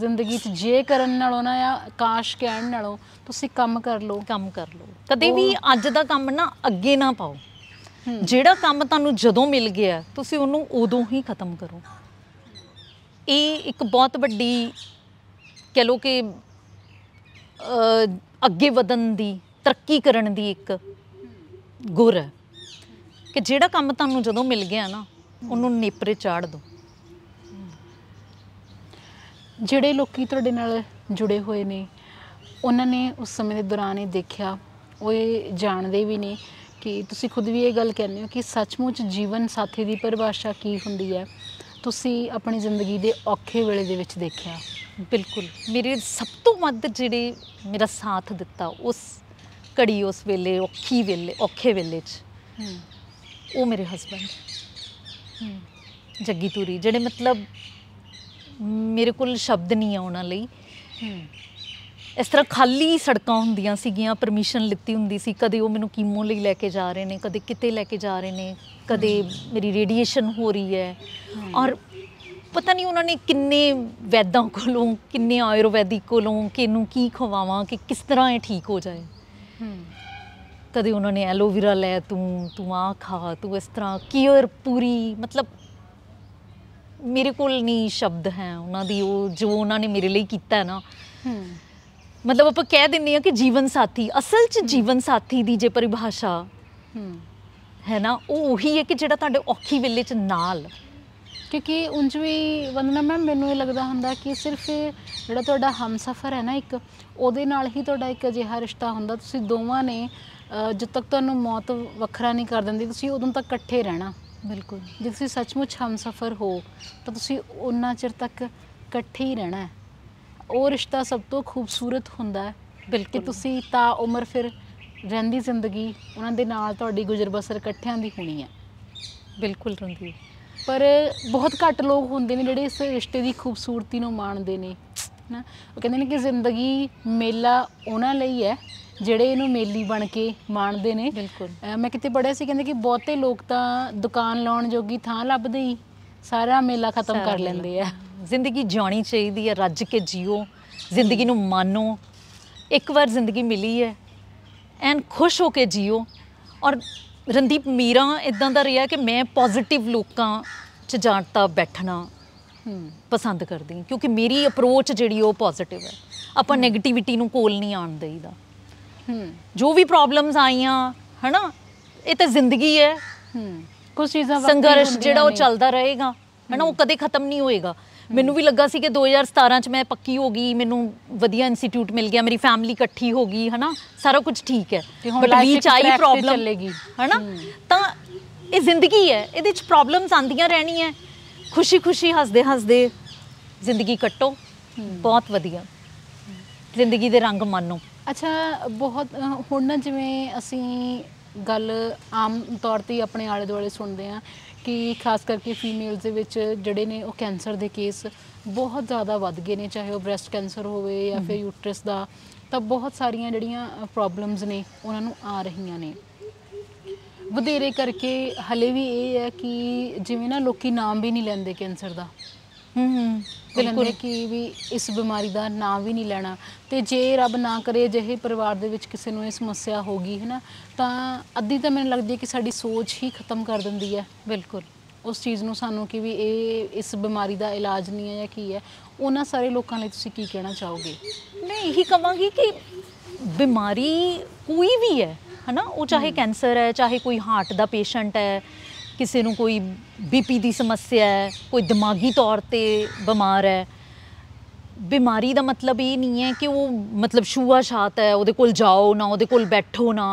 ਜ਼ਿੰਦਗੀ 'ਚ ਜੇ ਕਰਨ ਨਾਲੋਂ ਨਾ ਆ ਕਾਸ਼ ਕਹਿਣ ਨਾਲੋਂ ਤੁਸੀਂ ਕੰਮ ਕਰ ਲਓ ਕੰਮ ਕਰ ਲਓ ਕਦੇ ਵੀ ਅੱਜ ਦਾ ਕੰਮ ਨਾ ਅੱਗੇ ਨਾ ਪਾਓ ਜਿਹੜਾ ਕੰਮ ਤੁਹਾਨੂੰ ਜਦੋਂ ਮਿਲ ਗਿਆ ਤੁਸੀਂ ਉਹਨੂੰ ਉਦੋਂ ਹੀ ਖਤਮ ਕਰੋ ਇਹ ਇੱਕ ਬਹੁਤ ਵੱਡੀ ਕਹ ਲੋ ਕਿ ਅੱਗੇ ਵਧਣ ਦੀ ਤਰੱਕੀ ਕਰਨ ਦੀ ਇੱਕ ਗੁਰ ਹੈ ਕਿ ਜਿਹੜਾ ਕੰਮ ਤੁਹਾਨੂੰ ਜਦੋਂ ਮਿਲ ਗਿਆ ਨਾ ਉਹਨੂੰ ਨੇਪਰੇ ਚਾੜ ਦਿਓ ਜਿਹੜੇ ਲੋਕੀ ਤੁਹਾਡੇ ਨਾਲ ਜੁੜੇ ਹੋਏ ਨੇ ਉਹਨਾਂ ਨੇ ਉਸ ਸਮੇਂ ਦੇ ਦੌਰਾਨ ਇਹ ਦੇਖਿਆ ਉਹ ਇਹ ਜਾਣਦੇ ਵੀ ਨੇ ਕਿ ਤੁਸੀਂ ਖੁਦ ਵੀ ਇਹ ਗੱਲ ਕਹਿੰਦੇ ਹੋ ਕਿ ਸੱਚਮੁੱਚ ਜੀਵਨ ਸਾਥੀ ਦੀ ਪਰਿਭਾਸ਼ਾ ਕੀ ਹੁੰਦੀ ਹੈ ਤੁਸੀਂ ਆਪਣੀ ਜ਼ਿੰਦਗੀ ਦੇ ਔਖੇ ਵੇਲੇ ਦੇ ਵਿੱਚ ਦੇਖਿਆ ਬਿਲਕੁਲ ਮੇਰੇ ਸਭ ਤੋਂ ਵੱਧ ਜਿਹੜੇ ਮੇਰਾ ਸਾਥ ਦਿੱਤਾ ਉਸ ਕੜੀ ਉਸ ਵੇਲੇ ਔਖੀ ਵੇਲੇ ਔਖੇ ਵੇਲੇ 'ਚ ਉਹ ਮੇਰੇ ਹਸਬੰਦ ਜੱਗੀ ਤੂਰੀ ਜਿਹੜੇ ਮਤਲਬ ਮੇਰੇ ਕੋਲ ਸ਼ਬਦ ਨਹੀਂ ਆ ਉਹਨਾਂ ਲਈ ਇਸ ਤਰ੍ਹਾਂ ਖਾਲੀ ਸੜਕਾਂ ਹੁੰਦੀਆਂ ਸੀਗੀਆਂ ਪਰਮਿਸ਼ਨ ਲਿੱਤੀ ਹੁੰਦੀ ਸੀ ਕਦੇ ਉਹ ਮੈਨੂੰ ਕੀਮੋ ਲਈ ਲੈ ਕੇ ਜਾ ਰਹੇ ਨੇ ਕਦੇ ਕਿਤੇ ਲੈ ਕੇ ਜਾ ਰਹੇ ਨੇ ਕਦੇ ਮੇਰੀ ਰੇਡੀਏਸ਼ਨ ਹੋ ਰਹੀ ਹੈ ਔਰ ਪਤਾ ਨਹੀਂ ਉਹਨਾਂ ਨੇ ਕਿੰਨੇ ਵੈਦਾਂ ਕੋਲੋਂ ਕਿੰਨੇ ਆਯੁਰਵੈਦਿਕ ਕੋਲੋਂ ਕਿਨੂੰ ਕੀ ਖਵਾਵਾਂ ਕਿ ਕਿਸ ਤਰ੍ਹਾਂ ਇਹ ਠੀਕ ਹੋ ਜਾਏ ਕਦੇ ਉਹਨਾਂ ਨੇ ਐਲੋਵੇਰਾ ਲੈ ਤੂੰ ਤੂੰ ਆ ਖਾ ਤੂੰ ਇਸ ਤਰ੍ਹਾਂ ਕੀਅਰ ਪੂਰੀ ਮਤਲਬ ਮੇਰੇ ਕੋਲ ਨਹੀਂ ਸ਼ਬਦ ਹੈ ਉਹਨਾਂ ਦੀ ਉਹ ਜੋ ਉਹਨਾਂ ਨੇ ਮੇਰੇ ਲਈ ਕੀਤਾ ਨਾ ਮਤਲਬ ਆਪਾਂ ਕਹਿ ਦਿੰਨੇ ਆ ਕਿ ਜੀਵਨ ਸਾਥੀ ਅਸਲ 'ਚ ਜੀਵਨ ਸਾਥੀ ਦੀ ਜੇ ਪਰਿਭਾਸ਼ਾ ਹੈ ਨਾ ਉਹ ਉਹੀ ਹੈ ਕਿ ਜਿਹੜਾ ਤੁਹਾਡੇ ਔਖੀ ਵੇਲੇ 'ਚ ਨਾਲ ਕਿਉਂਕਿ ਉਂਝ ਵੀ ਵੰਦਨਾ ਮੈਮ ਮੈਨੂੰ ਇਹ ਲੱਗਦਾ ਹੁੰਦਾ ਕਿ ਸਿਰਫ ਜਿਹੜਾ ਤੁਹਾਡਾ ਹਮਸਫਰ ਹੈ ਨਾ ਇੱਕ ਉਹਦੇ ਨਾਲ ਹੀ ਤੁਹਾਡਾ ਇੱਕ ਅਜਿਹਾ ਰਿਸ਼ਤਾ ਹੁੰਦਾ ਤੁਸੀਂ ਦੋਵਾਂ ਨੇ ਜਦ ਤੱਕ ਤੁਹਾਨੂੰ ਮੌਤ ਵੱਖਰਾ ਨਹੀਂ ਕਰ ਦਿੰਦੀ ਤੁਸੀਂ ਉਦੋਂ ਤੱਕ ਇਕੱਠੇ ਰਹਿਣਾ ਬਿਲਕੁਲ ਜੇ ਤੁਸੀਂ ਸੱਚਮੁੱਚ ਹਮਸਫਰ ਹੋ ਤਾਂ ਤੁਸੀਂ ਉਹਨਾਂ ਚਿਰ ਤੱਕ ਇਕੱਠੇ ਹੀ ਰਹਿਣਾ ਹੈ ਉਹ ਰਿਸ਼ਤਾ ਸਭ ਤੋਂ ਖੂਬਸੂਰਤ ਹੁੰਦਾ ਹੈ ਬਿਲਕੁਲ ਤੁਸੀਂ ਤਾਂ ਉਮਰ ਫਿਰ ਰਹਿੰਦੀ ਜ਼ਿੰਦਗੀ ਉਹਨਾਂ ਦੇ ਨਾਲ ਤੁਹਾਡੀ ਗੁਜ਼ਰ ਬਸਰ ਇਕੱਠਿਆਂ ਦੀ ਹੋਣੀ ਹੈ ਬਿਲਕੁਲ ਰੰਦੀ ਪਰ ਬਹੁਤ ਘੱਟ ਲੋਕ ਹੁੰਦੇ ਨੇ ਜਿਹੜੇ ਇਸ ਰਿਸ਼ਤੇ ਦੀ ਖੂਬਸੂਰਤੀ ਨੂੰ ਮਾਣਦੇ ਨੇ ਨਾ ਉਹ ਕਹਿੰਦੇ ਨੇ ਕਿ ਜ਼ਿੰਦਗੀ ਮੇਲਾ ਉਹਨਾਂ ਲਈ ਹੈ ਜਿਹੜੇ ਇਹਨੂੰ ਮੇਲੀ ਬਣ ਕੇ ਮਾਣਦੇ ਨੇ ਬਿਲਕੁਲ ਮੈਂ ਕਿਤੇ ਪੜਿਆ ਸੀ ਕਹਿੰਦੇ ਕਿ ਬਹੁਤੇ ਲੋਕ ਤਾਂ ਦੁਕਾਨ ਲਾਉਣ ਜੋਗੀ ਥਾਂ ਲੱਭਦੇ ਹੀ ਸਾਰਾ ਮੇਲਾ ਖਤਮ ਕਰ ਲੈਂਦੇ ਆ ਜ਼ਿੰਦਗੀ ਜਿਉਣੀ ਚਾਹੀਦੀ ਹੈ ਰੱਜ ਕੇ ਜੀਓ ਜ਼ਿੰਦਗੀ ਨੂੰ ਮਾਨੋ ਇੱਕ ਵਾਰ ਜ਼ਿੰਦਗੀ ਮਿਲੀ ਹੈ ਐਨ ਖੁਸ਼ ਹੋ ਕੇ ਜੀਓ ਔਰ ਰਣਦੀਪ ਮੀਰਾ ਇਦਾਂ ਦਾ ਰਿਹਾ ਕਿ ਮੈਂ ਪੋਜ਼ਿਟਿਵ ਲੋਕਾਂ 'ਚ ਜਾਣਤਾ ਬੈਠਣਾ ਪਸੰਦ ਕਰਦੀ ਕਿਉਂਕਿ ਮੇਰੀ ਅਪਰੋਚ ਜਿਹੜੀ ਉਹ ਪੋਜ਼ਿਟਿਵ ਹੈ ਆਪਾਂ 네ਗੇਟਿਵਿਟੀ ਨੂੰ ਕੋਲ ਨਹੀਂ ਆਣ ਦੇਈਦਾ ਹੂੰ ਜੋ ਵੀ ਪ੍ਰੋਬਲਮਸ ਆਈਆਂ ਹਨਾ ਇਹ ਤਾਂ ਜ਼ਿੰਦਗੀ ਹੈ ਹੂੰ ਕੁਝ ਚੀਜ਼ਾਂ ਸੰਘਰਸ਼ ਜਿਹੜਾ ਉਹ ਚੱਲਦਾ ਰਹੇਗਾ ਹਨਾ ਉਹ ਕਦੇ ਖਤਮ ਨਹੀਂ ਹੋਏਗਾ ਮੈਨੂੰ ਵੀ ਲੱਗਾ ਸੀ ਕਿ 2017 ਚ ਮੈਂ ਪੱਕੀ ਹੋ ਗਈ ਮੈਨੂੰ ਵਧੀਆ ਇੰਸਟੀਚਿਊਟ ਮਿਲ ਗਿਆ ਮੇਰੀ ਫੈਮਿਲੀ ਇਕੱਠੀ ਹੋ ਗਈ ਹਨਾ ਸਾਰਾ ਕੁਝ ਠੀਕ ਹੈ ਬਟ ਵਿੱਚ ਆਈ ਪ੍ਰੋਬਲਮ ਚੱਲੇਗੀ ਹਨਾ ਤਾਂ ਇਹ ਜ਼ਿੰਦਗੀ ਹੈ ਇਹਦੇ ਚ ਪ੍ਰੋਬਲਮਸ ਆਂਦੀਆਂ ਰਹਿਣੀਆਂ ਖੁਸ਼ੀ-ਖੁਸ਼ੀ ਹੱਸਦੇ-ਹੱਸਦੇ ਜ਼ਿੰਦਗੀ ਕੱਟੋ ਬਹੁਤ ਵਧੀਆ ਜ਼ਿੰਦਗੀ ਦੇ ਰੰਗ ਮੰਨੋ ਅੱਛਾ ਬਹੁਤ ਹੁਣ ਨਾ ਜਿਵੇਂ ਅਸੀਂ ਗੱਲ ਆਮ ਤੌਰ ਤੇ ਆਪਣੇ ਆਲੇ ਦੁਆਲੇ ਸੁਣਦੇ ਆ ਕਿ ਖਾਸ ਕਰਕੇ ਫੀਮੇਲਸ ਦੇ ਵਿੱਚ ਜਿਹੜੇ ਨੇ ਉਹ ਕੈਂਸਰ ਦੇ ਕੇਸ ਬਹੁਤ ਜ਼ਿਆਦਾ ਵੱਧ ਗਏ ਨੇ ਚਾਹੇ ਉਹ ਬ੍ਰੈਸਟ ਕੈਂਸਰ ਹੋਵੇ ਜਾਂ ਫਿਰ ਯੂਟਰਸ ਦਾ ਤਾਂ ਬਹੁਤ ਸਾਰੀਆਂ ਜਿਹੜੀਆਂ ਪ੍ਰੋਬਲਮਸ ਨੇ ਉਹਨਾਂ ਨੂੰ ਆ ਰਹੀਆਂ ਨੇ ਵਧੇਰੇ ਕਰਕੇ ਹਲੇ ਵੀ ਇਹ ਹੈ ਕਿ ਜਿਵੇਂ ਨਾ ਲੋਕੀ ਨਾਮ ਵੀ ਨਹੀਂ ਲੈਂਦੇ ਕੈਂਸਰ ਦਾ ਹੂੰ ਹੂੰ ਬਿਲਕੁਲ ਕਿ ਵੀ ਇਸ ਬਿਮਾਰੀ ਦਾ ਨਾਮ ਵੀ ਨਹੀਂ ਲੈਣਾ ਤੇ ਜੇ ਰੱਬ ਨਾ ਕਰੇ ਜਿਹੇ ਪਰਿਵਾਰ ਦੇ ਵਿੱਚ ਕਿਸੇ ਨੂੰ ਇਹ ਸਮੱਸਿਆ ਹੋ ਗਈ ਹੈ ਨਾ ਤਾਂ ਅੱਧੀ ਤਾਂ ਮੈਨੂੰ ਲੱਗਦੀ ਹੈ ਕਿ ਸਾਡੀ ਸੋਚ ਹੀ ਖਤਮ ਕਰ ਦਿੰਦੀ ਹੈ ਬਿਲਕੁਲ ਉਸ ਚੀਜ਼ ਨੂੰ ਸਾਨੂੰ ਕਿ ਵੀ ਇਹ ਇਸ ਬਿਮਾਰੀ ਦਾ ਇਲਾਜ ਨਹੀਂ ਹੈ ਜਾਂ ਕੀ ਹੈ ਉਹਨਾਂ ਸਾਰੇ ਲੋਕਾਂ ਲਈ ਤੁਸੀਂ ਕੀ ਕਹਿਣਾ ਚਾਹੋਗੇ ਮੈਂ ਇਹੀ ਕਹਾਂਗੀ ਕਿ ਬਿਮਾਰੀ ਕੋਈ ਵੀ ਹੈ ਹਨਾ ਉਹ ਚਾਹੇ ਕੈਂਸਰ ਹੈ ਚਾਹੇ ਕੋਈ ਹਾਰਟ ਦਾ ਪੇਸ਼ੈਂਟ ਹੈ ਕਿਸੇ ਨੂੰ ਕੋਈ ਬੀਪੀ ਦੀ ਸਮੱਸਿਆ ਹੈ ਕੋਈ ਦਿਮਾਗੀ ਤੌਰ ਤੇ ਬਿਮਾਰ ਹੈ ਬਿਮਾਰੀ ਦਾ ਮਤਲਬ ਇਹ ਨਹੀਂ ਹੈ ਕਿ ਉਹ ਮਤਲਬ ਸ਼ੂਆ ਸ਼ਾਤ ਹੈ ਉਹਦੇ ਕੋਲ ਜਾਓ ਨਾ ਉਹਦੇ ਕੋਲ ਬੈਠੋ ਨਾ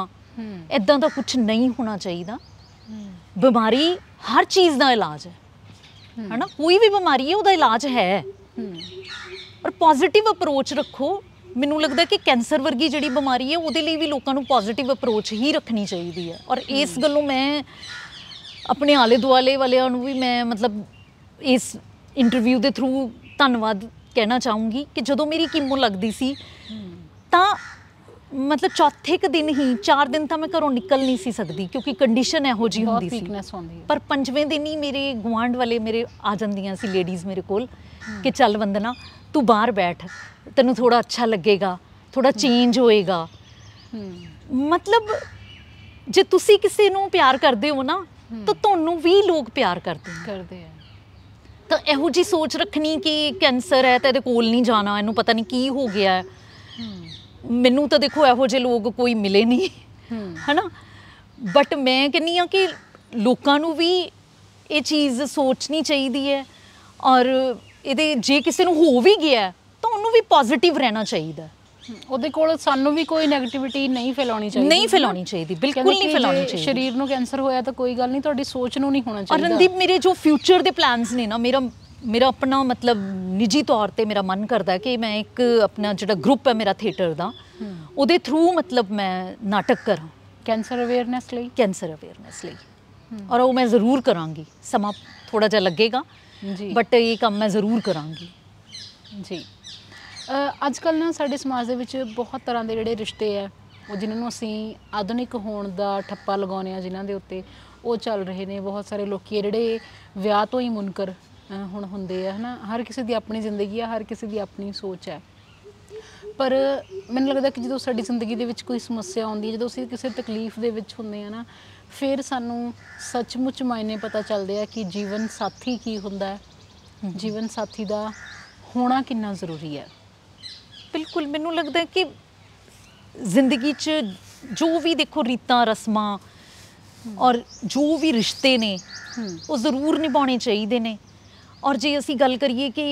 ਇਦਾਂ ਦਾ ਕੁਝ ਨਹੀਂ ਹੋਣਾ ਚਾਹੀਦਾ ਬਿਮਾਰੀ ਹਰ ਚੀਜ਼ ਦਾ ਇਲਾਜ ਹੈ ਹਨਾ ਕੋਈ ਵੀ ਬਿਮਾਰੀ ਹੈ ਉਹਦਾ ਇਲਾਜ ਹੈ ਪਰ ਪੋਜ਼ਿਟਿਵ ਅਪਰੋਚ ਰੱਖੋ ਮੈਨੂੰ ਲੱਗਦਾ ਕਿ ਕੈਂਸਰ ਵਰਗੀ ਜਿਹੜੀ ਬਿਮਾਰੀ ਹੈ ਉਹਦੇ ਲਈ ਵੀ ਲੋਕਾਂ ਨੂੰ ਪੋਜ਼ਿਟਿਵ ਅਪਰੋਚ ਹੀ ਰੱਖਣੀ ਚਾਹੀਦੀ ਹੈ ਔਰ ਇਸ ਗੱਲੋਂ ਮੈਂ ਆਪਣੇ ਆਲੇ ਦੁਆਲੇ ਵਾਲਿਆਂ ਨੂੰ ਵੀ ਮੈਂ ਮਤਲਬ ਇਸ ਇੰਟਰਵਿਊ ਦੇ ਥਰੂ ਧੰਨਵਾਦ ਕਹਿਣਾ ਚਾਹੂੰਗੀ ਕਿ ਜਦੋਂ ਮੇਰੀ ਕੀਮੋ ਲੱਗਦੀ ਸੀ ਤਾਂ ਮਤਲਬ ਚੌਥੇ ਕ ਦਿਨ ਹੀ 4 ਦਿਨ ਤਾਂ ਮੈਂ ਘਰੋਂ ਨਿਕਲ ਨਹੀਂ ਸੀ ਸਕਦੀ ਕਿਉਂਕਿ ਕੰਡੀਸ਼ਨ ਇਹੋ ਜੀ ਹੁੰਦੀ ਸੀ ਪਰ ਪੰਜਵੇਂ ਦਿਨ ਹੀ ਮੇਰੇ ਗਵਾਂਡ ਵਾਲੇ ਮੇਰੇ ਆ ਜਾਂਦੀਆਂ ਸੀ ਲੇਡੀਜ਼ ਮੇਰੇ ਕੋਲ ਕਿ ਚੱਲ ਵੰਦਨਾ ਤੂੰ ਬਾਹਰ ਬੈਠ ਤੈਨੂੰ ਥੋੜਾ ਅੱਛਾ ਲੱਗੇਗਾ ਥੋੜਾ ਚੇਂਜ ਹੋਏਗਾ ਮਤਲਬ ਜੇ ਤੁਸੀਂ ਕਿਸੇ ਨੂੰ ਪਿਆਰ ਕਰਦੇ ਹੋ ਨਾ ਤਾਂ ਤੁਹਾਨੂੰ ਵੀ ਲੋਕ ਪਿਆਰ ਕਰਦੇ ਕਰਦੇ ਆ ਤਾਂ ਇਹੋ ਜੀ ਸੋਚ ਰੱਖਣੀ ਕਿ ਕੈਂਸਰ ਹੈ ਤਾਂ ਇਹਦੇ ਕੋਲ ਨਹੀਂ ਜਾਣਾ ਇਹਨੂੰ ਪਤਾ ਨਹੀਂ ਕੀ ਹੋ ਗਿਆ ਮੈਨੂੰ ਤਾਂ ਦੇਖੋ ਇਹੋ ਜੇ ਲੋਕ ਕੋਈ ਮਿਲੇ ਨਹੀਂ ਹਨਾ ਬਟ ਮੈਂ ਕਹਿੰਨੀ ਆ ਕਿ ਲੋਕਾਂ ਨੂੰ ਵੀ ਇਹ ਚੀਜ਼ ਸੋਚਣੀ ਚਾਹੀਦੀ ਹੈ ਔਰ ਇਹਦੇ ਜੇ ਕਿਸੇ ਨੂੰ ਹੋ ਵੀ ਗਿਆ ਤਾਂ ਉਹਨੂੰ ਵੀ ਪੋਜ਼ਿਟਿਵ ਰਹਿਣਾ ਚਾਹੀਦਾ ਉਹਦੇ ਕੋਲ ਸਾਨੂੰ ਵੀ ਕੋਈ ਨੈਗੇਟਿਵਿਟੀ ਨਹੀਂ ਫੈਲਾਉਣੀ ਚਾਹੀਦੀ ਨਹੀਂ ਫੈਲਾਉਣੀ ਚਾਹੀਦੀ ਬਿਲਕੁਲ ਨਹੀਂ ਫੈਲਾਉਣੀ ਚਾਹੀਦੀ ਸਰੀਰ ਨੂੰ ਕੈਂਸਰ ਹੋਇਆ ਤਾਂ ਕੋਈ ਗੱਲ ਨਹੀਂ ਤੁਹਾਡੀ ਸੋਚ ਨੂੰ ਨਹੀਂ ਹੋਣਾ ਚਾਹੀਦਾ ਅਰੰਦੀਪ ਮੇਰੇ ਜੋ ਫਿਊਚਰ ਦੇ ਪਲਾਨਸ ਨੇ ਨਾ ਮੇਰਾ ਮੇਰਾ ਆਪਣਾ ਮਤਲਬ ਨਿੱਜੀ ਤੌਰ ਤੇ ਮੇਰਾ ਮਨ ਕਰਦਾ ਕਿ ਮੈਂ ਇੱਕ ਆਪਣਾ ਜਿਹੜਾ ਗਰੁੱਪ ਹੈ ਮੇਰਾ ਥੀਏਟਰ ਦਾ ਉਹਦੇ ਥਰੂ ਮਤਲਬ ਮੈਂ ਨਾਟਕ ਕਰਾਂ ਕੈਂਸਰ ਅਵੇਅਰਨੈਸ ਲਈ ਕੈਂਸਰ ਅਵੇਅਰਨੈਸ ਲਈ ਔਰ ਉਹ ਮੈਂ ਜ਼ਰੂਰ ਕਰਾਂਗੀ ਸਮਾਂ ਥੋੜਾ ਜਿਹਾ ਲੱਗੇਗਾ ਜੀ ਬਟ ਇਹ ਕੰਮ ਮੈਂ ਜ਼ਰੂਰ ਕਰਾਂਗੀ ਜੀ ਅੱਜ ਕੱਲ ਨਾ ਸਾਡੇ ਸਮਾਜ ਦੇ ਵਿੱਚ ਬਹੁਤ ਤਰ੍ਹਾਂ ਦੇ ਜਿਹੜੇ ਰਿਸ਼ਤੇ ਆ ਉਹ ਜਿਨ੍ਹਾਂ ਨੂੰ ਅਸੀਂ ਆਧੁਨਿਕ ਹੋਣ ਦਾ ਠੱਪਾ ਲਗਾਉਨੇ ਆ ਜਿਨ੍ਹਾਂ ਦੇ ਉੱਤੇ ਉਹ ਚੱਲ ਰਹੇ ਨੇ ਬਹੁਤ ਸਾਰੇ ਲੋਕੀ ਜਿਹੜੇ ਵਿਆਹ ਤੋਂ ਹੀ ਮੁਨਕਰ ਹੁਣ ਹੁੰਦੇ ਆ ਹਨਾ ਹਰ ਕਿਸੇ ਦੀ ਆਪਣੀ ਜ਼ਿੰਦਗੀ ਆ ਹਰ ਕਿਸੇ ਦੀ ਆਪਣੀ ਸੋਚ ਆ ਪਰ ਮੈਨੂੰ ਲੱਗਦਾ ਕਿ ਜਦੋਂ ਸਾਡੀ ਜ਼ਿੰਦਗੀ ਦੇ ਵਿੱਚ ਕੋਈ ਸਮੱਸਿਆ ਆਉਂਦੀ ਹੈ ਜਦੋਂ ਅਸੀਂ ਕਿਸੇ ਤਕਲੀਫ ਦੇ ਵਿੱਚ ਹੁੰਦੇ ਆ ਨਾ ਫਿਰ ਸਾਨੂੰ ਸੱਚਮੁੱਚ ਮਾਇਨੇ ਪਤਾ ਚੱਲਦੇ ਆ ਕਿ ਜੀਵਨ ਸਾਥੀ ਕੀ ਹੁੰਦਾ ਹੈ ਜੀਵਨ ਸਾਥੀ ਦਾ ਹੋਣਾ ਕਿੰਨਾ ਜ਼ਰੂਰੀ ਹੈ ਬਿਲਕੁਲ ਮੈਨੂੰ ਲੱਗਦਾ ਕਿ ਜ਼ਿੰਦਗੀ 'ਚ ਜੋ ਵੀ ਦੇਖੋ ਰੀਤਾਂ ਰਸਮਾਂ ਔਰ ਜੋ ਵੀ ਰਿਸ਼ਤੇ ਨੇ ਉਹ ਜ਼ਰੂਰ ਨਿਭਾਉਣੇ ਚਾਹੀਦੇ ਨੇ ਔਰ ਜੇ ਅਸੀਂ ਗੱਲ ਕਰੀਏ ਕਿ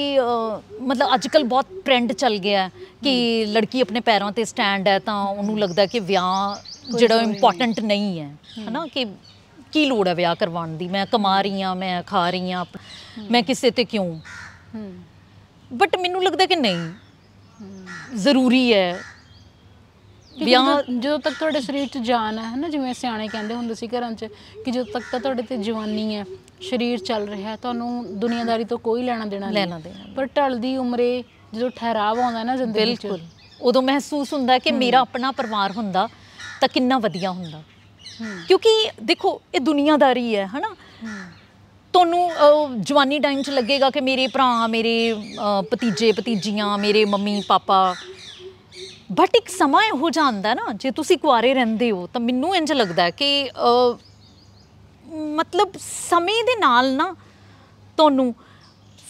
ਮਤਲਬ ਅੱਜ ਕੱਲ ਬਹੁਤ ਟ੍ਰੈਂਡ ਚੱਲ ਗਿਆ ਹੈ ਕਿ ਲੜਕੀ ਆਪਣੇ ਪੈਰਾਂ ਤੇ ਸਟੈਂਡ ਹੈ ਤਾਂ ਉਹਨੂੰ ਲੱਗਦਾ ਕਿ ਵਿਆਹ ਜਿਹੜਾ ਇੰਪੋਰਟੈਂਟ ਨਹੀਂ ਹੈ ਹਨਾ ਕਿ ਕੀ ਲੋੜ ਹੈ ਵਿਆਹ ਕਰਵਾਉਣ ਦੀ ਮੈਂ ਕਮਾ ਰਹੀ ਆ ਮੈਂ ਖਾ ਰਹੀ ਆ ਮੈਂ ਕਿਸੇ ਤੇ ਕਿਉਂ ਬਟ ਮੈਨੂੰ ਲੱਗਦਾ ਕਿ ਨਹੀਂ ਜ਼ਰੂਰੀ ਹੈ ਵਿਆਹ ਜਦੋਂ ਤੱਕ ਤੁਹਾਡੇ ਸਰੀਰ 'ਚ ਜਾਨ ਹੈ ਨਾ ਜਿਵੇਂ ਸਿਆਣੇ ਕਹਿੰਦੇ ਹੁੰਦੇ ਸੀ ਘਰਾਂ 'ਚ ਕਿ ਜਦੋਂ ਤੱਕ ਤਾਂ ਤੁਹਾਡੇ ਤੇ ਜਵਾਨੀ ਹੈ ਸਰੀਰ ਚੱਲ ਰਿਹਾ ਤੁਹਾਨੂੰ ਦੁਨੀਆਦਾਰੀ ਤੋਂ ਕੋਈ ਲੈਣਾ ਦੇਣਾ ਨਹੀਂ ਪਰ ਢਲਦੀ ਉਮਰੇ ਜਦੋਂ ਠਹਿਰਾਵ ਆਉਂਦਾ ਨਾ ਜ਼ਿੰਦਗੀ 'ਚ ਬਿਲਕੁਲ ਉਦੋਂ ਮਹਿਸੂਸ ਹੁੰਦਾ ਕਿ ਮੇਰਾ ਆਪਣਾ ਪਰਿਵਾਰ ਹੁੰਦਾ ਤਾਂ ਕਿੰਨਾ ਵਧੀਆ ਹੁੰਦਾ ਕਿਉਂਕਿ ਦੇਖੋ ਇਹ ਦੁਨੀਆਦਾਰੀ ਹੈ ਹਨਾ ਤੁਹਾਨੂੰ ਜਵਾਨੀ ਟਾਈਮ 'ਚ ਲੱਗੇਗਾ ਕਿ ਮੇਰੇ ਭਰਾ ਮੇਰੇ ਭਤੀਜੇ ਭਤੀਜੀਆਂ ਮੇਰੇ ਮੰਮੀ ਪਾਪਾ ਬਟ ਇੱਕ ਸਮਾਂ ਹੋ ਜਾਂਦਾ ਨਾ ਜੇ ਤੁਸੀਂ ਕੁਆਰੇ ਰਹਿੰਦੇ ਹੋ ਤਾਂ ਮੈਨੂੰ ਇੰਜ ਲੱਗਦਾ ਕਿ ਮਤਲਬ ਸਮੇਂ ਦੇ ਨਾਲ ਨਾ ਤੁਹਾਨੂੰ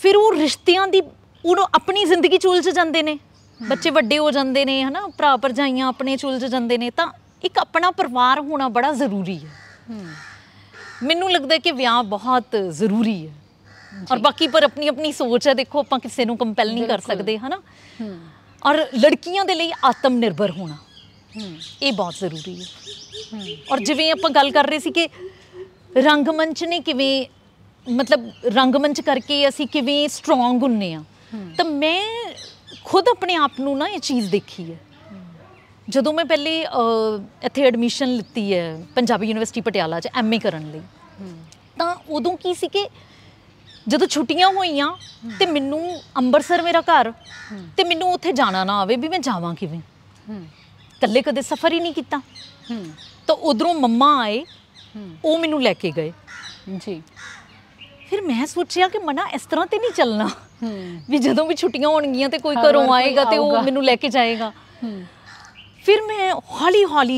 ਫਿਰ ਉਹ ਰਿਸ਼ਤਿਆਂ ਦੀ ਉਹ ਆਪਣੀ ਜ਼ਿੰਦਗੀ ਚ ਜਾਂਦੇ ਨੇ ਬੱਚੇ ਵੱਡੇ ਹੋ ਜਾਂਦੇ ਨੇ ਹਨਾ ਭਰਾ ਭਰਜਾਈਆਂ ਆਪਣੇ ਚ ਜਾਂਦੇ ਨੇ ਤਾਂ ਇੱਕ ਆਪਣਾ ਪਰਿਵਾਰ ਹੋਣਾ ਬੜਾ ਜ਼ਰੂਰੀ ਹੈ ਮੈਨੂੰ ਲੱਗਦਾ ਕਿ ਵਿਆਹ ਬਹੁਤ ਜ਼ਰੂਰੀ ਹੈ ਔਰ ਬਾਕੀ ਪਰ ਆਪਣੀ ਆਪਣੀ ਸੋਚ ਹੈ ਦੇਖੋ ਆਪਾਂ ਕਿਸੇ ਨੂੰ ਕੰਪੈਲ ਨਹੀਂ ਕਰ ਸਕਦੇ ਹਨਾ ਔਰ ਲੜਕੀਆਂ ਦੇ ਲਈ ਆਤਮ ਨਿਰਭਰ ਹੋਣਾ ਇਹ ਬਹੁਤ ਜ਼ਰੂਰੀ ਹੈ ਔਰ ਜਿਵੇਂ ਆਪਾਂ ਗੱਲ ਕਰ ਰਹੇ ਸੀ ਕਿ ਰੰਗਮੰਚ ਨੇ ਕਿਵੇਂ ਮਤਲਬ ਰੰਗਮੰਚ ਕਰਕੇ ਅਸੀਂ ਕਿਵੇਂ ਸਟਰੋਂਗ ਹੁੰਨੇ ਆ ਤਾਂ ਮੈਂ ਖੁਦ ਆਪਣੇ ਆਪ ਨੂੰ ਨਾ ਇਹ ਚੀਜ਼ ਦੇਖੀ ਹੈ ਜਦੋਂ ਮੈਂ ਪਹਿਲੀ ਇੱਥੇ ਐਡਮਿਸ਼ਨ ਲਿੱਤੀ ਹੈ ਪੰਜਾਬੀ ਯੂਨੀਵਰਸਿਟੀ ਪਟਿਆਲਾ 'ਚ ਐਮਏ ਕਰਨ ਲਈ ਤਾਂ ਉਦੋਂ ਕੀ ਸੀ ਕਿ ਜਦੋਂ ਛੁੱਟੀਆਂ ਹੋਈਆਂ ਤੇ ਮੈਨੂੰ ਅੰਮ੍ਰਿਤਸਰ ਮੇਰਾ ਘਰ ਤੇ ਮੈਨੂੰ ਉੱਥੇ ਜਾਣਾ ਨਾ ਆਵੇ ਵੀ ਮੈਂ ਜਾਵਾਂ ਕਿਵੇਂ ਇਕੱਲੇ ਕਦੇ ਸਫ਼ਰ ਹੀ ਨਹੀਂ ਕੀਤਾ ਤਾਂ ਉਧਰੋਂ ਮੰਮਾ ਆਏ ਉਹ ਮੈਨੂੰ ਲੈ ਕੇ ਗਏ ਜੀ ਫਿਰ ਮੈਂ ਸੋਚਿਆ ਕਿ ਮਨਾ ਇਸ ਤਰ੍ਹਾਂ ਤੇ ਨਹੀਂ ਚੱਲਣਾ ਵੀ ਜਦੋਂ ਵੀ ਛੁੱਟੀਆਂ ਹੋਣਗੀਆਂ ਤੇ ਕੋਈ ਘਰੋਂ ਆਏਗਾ ਤੇ ਉਹ ਮੈਨੂੰ ਲੈ ਕੇ ਜਾਏਗਾ ਫਿਰ ਮੈਂ ਹੌਲੀ ਹੌਲੀ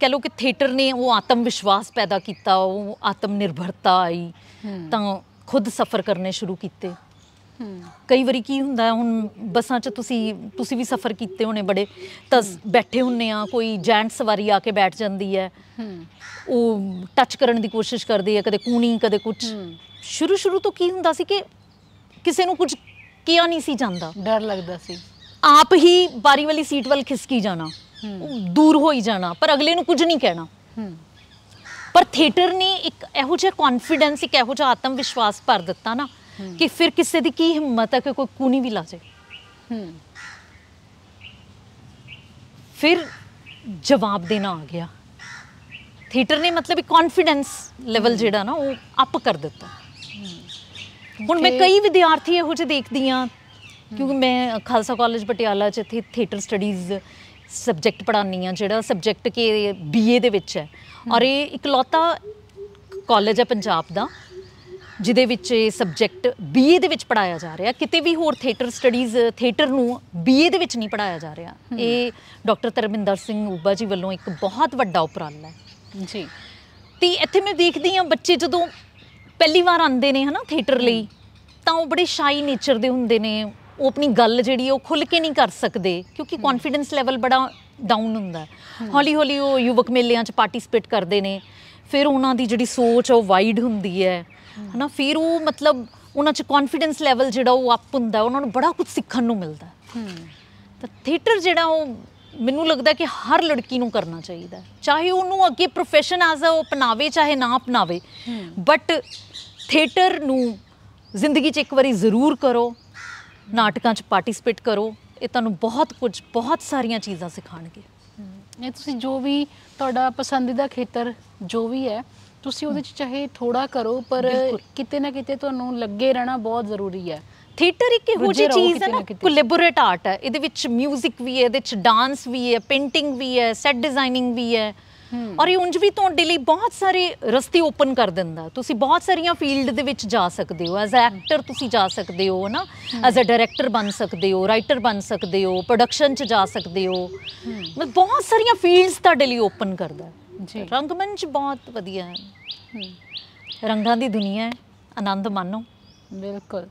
ਕਹ ਲੋ ਕਿ ਥੀਏਟਰ ਨੇ ਉਹ ਆਤਮ ਵਿਸ਼ਵਾਸ ਪੈਦਾ ਕੀਤਾ ਉਹ ਆਤਮ ਨਿਰਭਰਤਾ ਆਈ ਤਾਂ ਖੁਦ ਸਫ਼ਰ ਕਰਨੇ ਸ਼ੁਰੂ ਕੀਤੇ ਕਈ ਵਾਰੀ ਕੀ ਹੁੰਦਾ ਹੁਣ ਬੱਸਾਂ 'ਚ ਤੁਸੀਂ ਤੁਸੀਂ ਵੀ ਸਫ਼ਰ ਕੀਤੇ ਹੋਣੇ ਬੜੇ ਤਾਂ ਬੈਠੇ ਹੁੰਨੇ ਆ ਕੋਈ ਜੈਂਟ ਸਵਾਰੀ ਆ ਕੇ ਬੈਠ ਜਾਂਦੀ ਹੈ ਉਹ ਟੱਚ ਕਰਨ ਦੀ ਕੋਸ਼ਿਸ਼ ਕਰਦੀ ਹੈ ਕਦੇ ਕੂਣੀ ਕਦੇ ਕੁਝ ਸ਼ੁਰੂ ਸ਼ੁਰੂ ਤੋਂ ਕੀ ਹੁੰਦਾ ਸੀ ਕਿ ਕਿਸੇ ਨੂੰ ਕੁਝ ਕਿਹਾ ਨਹੀਂ ਸੀ ਜਾਂਦਾ ਡਰ ਲੱਗਦਾ ਸੀ ਆਪ ਹੀ ਬਾਰੀ ਵਾਲੀ ਸੀਟ ਵੱਲ ਖਿਸਕੀ ਜਾਣਾ ਉਹ ਦੂਰ ਹੋ ਹੀ ਜਾਣਾ ਪਰ ਅਗਲੇ ਨੂੰ ਕੁਝ ਨਹੀਂ ਕਹਿਣਾ ਪਰ ਥੀਏਟਰ ਨੇ ਇੱਕ ਇਹੋ ਜਿਹਾ ਕੌਨਫੀਡੈਂਸ ਇੱਕ ਇਹੋ ਜਿਹਾ ਆਤਮ ਵਿਸ਼ਵਾਸ ਭਰ ਦਿੱਤਾ ਨਾ ਕਿ ਫਿਰ ਕਿਸੇ ਦੀ ਕੀ ਹਿੰਮਤ ਹੈ ਕਿ ਕੋਈ ਕੂਣੀ ਵੀ ਲਾ ਜਾਏ ਫਿਰ ਜਵਾਬ ਦੇਣਾ ਆ ਗਿਆ ਥੀਏਟਰ ਨੇ ਮਤਲਬ ਇੱਕ ਕੌਨਫੀਡੈਂਸ ਲੈਵਲ ਜਿਹੜਾ ਨਾ ਉਹ ਅਪ ਕਰ ਦਿੱਤਾ ਹੁਣ ਮੈਂ ਕਈ ਵਿਦਿਆਰਥੀ ਇਹੋ ਜਿਹੇ ਦੇਖਦੀ ਆ ਕਿਉਂਕਿ ਮੈਂ ਖਾਲਸਾ ਕਾਲਜ ਪਟਿਆਲਾ ਚ ਇੱਥੇ ਥੀਏਟਰ ਸਟੱਡੀਜ਼ ਸਬਜੈਕਟ ਪੜਾਉਣੀ ਆ ਜਿਹੜਾ ਸਬਜੈਕਟ ਕਿ ਬੀਏ ਦੇ ਵਿੱਚ ਹੈ ਔਰ ਇਹ ਇਕਲੌਤਾ ਕਾਲਜ ਹੈ ਪੰਜਾਬ ਦਾ ਜਿਦੇ ਵਿੱਚ ਇਹ ਸਬਜੈਕਟ ਬੀਏ ਦੇ ਵਿੱਚ ਪੜਾਇਆ ਜਾ ਰਿਹਾ ਕਿਤੇ ਵੀ ਹੋਰ ਥੀਏਟਰ ਸਟੱਡੀਜ਼ ਥੀਏਟਰ ਨੂੰ ਬੀਏ ਦੇ ਵਿੱਚ ਨਹੀਂ ਪੜਾਇਆ ਜਾ ਰਿਹਾ ਇਹ ਡਾਕਟਰ ਤਰਮਿੰਦਰ ਸਿੰਘ ਉਬਾ ਜੀ ਵੱਲੋਂ ਇੱਕ ਬਹੁਤ ਵੱਡਾ ਉਪਰਾਲਾ ਹੈ ਜੀ ਤੇ ਇੱਥੇ ਮੈਂ ਦੇਖਦੀ ਆ ਬੱਚੇ ਜਦੋਂ ਪਹਿਲੀ ਵਾਰ ਆਉਂਦੇ ਨੇ ਹਨਾ ਥੀਏਟਰ ਲਈ ਤਾਂ ਉਹ ਬੜੇ ਸ਼ਾਈ ਨੇਚਰ ਦੇ ਹੁੰਦੇ ਨੇ ਉਹ ਆਪਣੀ ਗੱਲ ਜਿਹੜੀ ਉਹ ਖੁੱਲ ਕੇ ਨਹੀਂ ਕਰ ਸਕਦੇ ਕਿਉਂਕਿ ਕੌਨਫੀਡੈਂਸ ਲੈਵਲ ਬੜਾ ਡਾਊਨ ਹੁੰਦਾ ਹੌਲੀ ਹੌਲੀ ਉਹ ਯੁਵਕ ਮੇਲਿਆਂ 'ਚ ਪਾਰਟਿਸਿਪੇਟ ਕਰਦੇ ਨੇ ਫਿਰ ਉਹਨਾਂ ਦੀ ਜਿਹੜੀ ਸੋਚ ਉਹ ਵਾਈਡ ਹੁੰਦੀ ਹੈ ਹਨਾ ਫਿਰ ਉਹ ਮਤਲਬ ਉਹਨਾਂ 'ਚ ਕੌਨਫੀਡੈਂਸ ਲੈਵਲ ਜਿਹੜਾ ਉਹ ਅਪ ਹੁੰਦਾ ਉਹਨਾਂ ਨੂੰ ਬੜਾ ਕੁਝ ਸਿੱਖਣ ਨੂੰ ਮਿਲਦਾ ਤਾਂ ਥੀਏਟਰ ਜਿਹੜਾ ਉਹ ਮੈਨੂੰ ਲੱਗਦਾ ਕਿ ਹਰ ਲੜਕੀ ਨੂੰ ਕਰਨਾ ਚਾਹੀਦਾ ਚਾਹੇ ਉਹਨੂੰ ਅੱਗੇ profession as ਉਹ ਅਪਣਾਵੇ ਚਾਹੇ ਨਾ ਅਪਣਾਵੇ ਬਟ ਥੀਏਟਰ ਨੂੰ ਜ਼ਿੰਦਗੀ 'ਚ ਇੱਕ ਵਾਰੀ ਜ਼ਰੂਰ ਕਰੋ ਨਾਟਕਾਂ 'ਚ ਪਾਰਟਿਸਿਪੇਟ ਕਰੋ ਇਹ ਤੁਹਾਨੂੰ ਬਹੁਤ ਕੁਝ ਬਹੁਤ ਸਾਰੀਆਂ ਚੀਜ਼ਾਂ ਸਿਖਾਣਗੇ ਇਹ ਤੁਸੀਂ ਜੋ ਵੀ ਤੁਹਾਡਾ ਪਸੰਦੀਦਾ ਖੇਤਰ ਜੋ ਵੀ ਹੈ ਤੁਸੀਂ ਉਹਦੇ 'ਚ ਚਾਹੇ ਥੋੜਾ ਕਰੋ ਪਰ ਕਿਤੇ ਨਾ ਕਿਤੇ ਤੁਹਾਨੂੰ ਲੱਗੇ ਰਹਿਣਾ ਬਹੁਤ ਜ਼ਰੂਰੀ ਹੈ ਥੀਏਟਰ ਇੱਕ ਇਹੋ ਜਿਹੀ ਚੀਜ਼ ਹੈ ਨਾ ਕੋਲੈਬੋਰੇਟ ਆਰਟ ਹੈ ਇਹਦੇ ਵਿੱਚ 뮤직 ਵੀ ਹੈ ਇਹਦੇ ਵਿੱਚ ਡਾਂਸ ਵੀ ਹੈ ਪੇਂਟਿੰਗ ਵੀ ਹੈ ਸੈਟ ਡਿਜ਼ਾਈਨਿੰਗ ਵੀ ਹੈ ਔਰ ਇਹ ਉਂਝ ਵੀ ਤੁਹਾਡੇ ਲਈ ਬਹੁਤ ਸਾਰੇ ਰਸਤੇ ਓਪਨ ਕਰ ਦਿੰਦਾ ਤੁਸੀਂ ਬਹੁਤ ਸਾਰੀਆਂ ਫੀਲਡ ਦੇ ਵਿੱਚ ਜਾ ਸਕਦੇ ਹੋ ਐਜ਼ ਅ ਐਕਟਰ ਤੁਸੀਂ ਜਾ ਸਕਦੇ ਹੋ ਨਾ ਐਜ਼ ਅ ਡਾਇਰੈਕਟਰ ਬਣ ਸਕਦੇ ਹੋ ਰਾਈਟਰ ਬਣ ਸਕਦੇ ਹੋ ਪ੍ਰੋਡਕਸ਼ਨ 'ਚ ਜਾ ਸਕਦੇ ਹੋ ਮਤਲਬ ਬਹੁਤ ਸਾਰੀਆਂ ਫੀਲਡਸ ਤੁਹਾਡੇ ਲਈ ਓਪਨ ਕਰਦਾ ਜੀ ਰੰਗਮੰਚ ਬਹੁਤ ਵਧੀਆ ਹੈ ਰੰਗਾਂ ਦੀ ਦੁਨੀਆ ਹੈ ਆਨੰਦ ਮਾਣੋ ਬਿਲਕੁਲ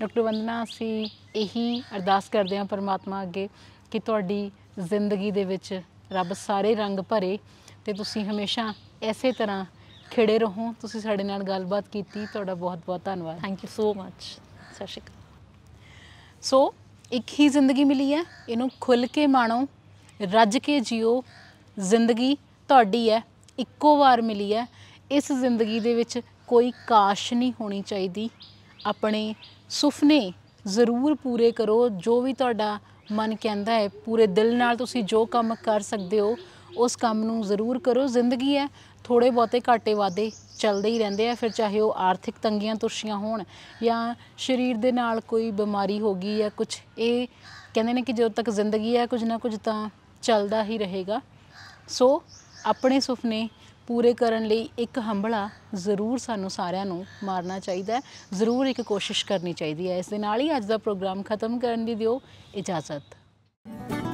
ਡਾਕਟਰ ਵੰਦਨਾ ਅਸੀਂ ਇਹੀ ਅਰਦਾਸ ਕਰਦੇ ਹਾਂ ਪਰਮਾਤਮਾ ਅੱਗੇ ਕਿ ਤੁਹਾਡੀ ਜ਼ਿੰਦਗੀ ਦੇ ਵਿੱਚ ਰੱਬ ਸਾਰੇ ਰੰਗ ਭਰੇ ਤੇ ਤੁਸੀਂ ਹਮੇਸ਼ਾ ਐਸੇ ਤਰ੍ਹਾਂ ਖਿੜੇ ਰਹੋ ਤੁਸੀਂ ਸਾਡੇ ਨਾਲ ਗੱਲਬਾਤ ਕੀਤੀ ਤੁਹਾਡਾ ਬਹੁਤ-ਬਹੁਤ ਧੰਨਵਾਦ ਥੈਂਕ ਯੂ ਸੋ ਮੱਚ ਸਤਿ ਸ਼੍ਰੀ ਅਕਾਲ ਸੋ ਇੱਕ ਹੀ ਜ਼ਿੰਦਗੀ ਮਿਲੀ ਹੈ ਇਹਨੂੰ ਖੁੱਲ ਕੇ ਮਾਣੋ ਰੱਜ ਕੇ ਜਿਓ ਜ਼ਿੰਦਗੀ ਤੁਹਾਡੀ ਹੈ ਇੱਕੋ ਵਾਰ ਮਿਲੀ ਹੈ ਇਸ ਜ਼ਿੰਦਗੀ ਦੇ ਵਿੱਚ ਕੋਈ ਕਾਸ਼ ਨਹੀਂ ਹੋਣੀ ਚਾਹੀਦੀ ਆਪਣੇ ਸੁਪਨੇ ਜ਼ਰੂਰ ਪੂਰੇ ਕਰੋ ਜੋ ਵੀ ਤੁਹਾਡਾ ਮਨ ਕਹਿੰਦਾ ਹੈ ਪੂਰੇ ਦਿਲ ਨਾਲ ਤੁਸੀਂ ਜੋ ਕੰਮ ਕਰ ਸਕਦੇ ਹੋ ਉਸ ਕੰਮ ਨੂੰ ਜ਼ਰੂਰ ਕਰੋ ਜ਼ਿੰਦਗੀ ਹੈ ਥੋੜੇ ਬਹੁਤੇ ਘਾਟੇ ਵਾਦੇ ਚੱਲਦੇ ਹੀ ਰਹਿੰਦੇ ਆ ਫਿਰ ਚਾਹੇ ਉਹ ਆਰਥਿਕ ਤੰਗੀਆਂ ਤੁਰਸ਼ੀਆਂ ਹੋਣ ਜਾਂ ਸਰੀਰ ਦੇ ਨਾਲ ਕੋਈ ਬਿਮਾਰੀ ਹੋ ਗਈ ਜਾਂ ਕੁਝ ਇਹ ਕਹਿੰਦੇ ਨੇ ਕਿ ਜਦੋਂ ਤੱਕ ਜ਼ਿੰਦਗੀ ਹੈ ਕੁਝ ਨਾ ਕੁਝ ਤਾਂ ਚੱਲਦਾ ਹੀ ਰਹੇਗਾ ਸੋ ਆਪਣੇ ਸੁਪਨੇ ਪੂਰੇ ਕਰਨ ਲਈ ਇੱਕ ਹੰਬਲਾ ਜ਼ਰੂਰ ਸਾਨੂੰ ਸਾਰਿਆਂ ਨੂੰ ਮਾਰਨਾ ਚਾਹੀਦਾ ਹੈ ਜ਼ਰੂਰ ਇੱਕ ਕੋਸ਼ਿਸ਼ ਕਰਨੀ ਚਾਹੀਦੀ ਹੈ ਇਸ ਦੇ ਨਾਲ ਹੀ ਅੱਜ ਦਾ ਪ੍ਰੋਗਰਾਮ ਖਤਮ ਕਰਨ ਦੀ ਦਿਓ ਇਜਾਜ਼ਤ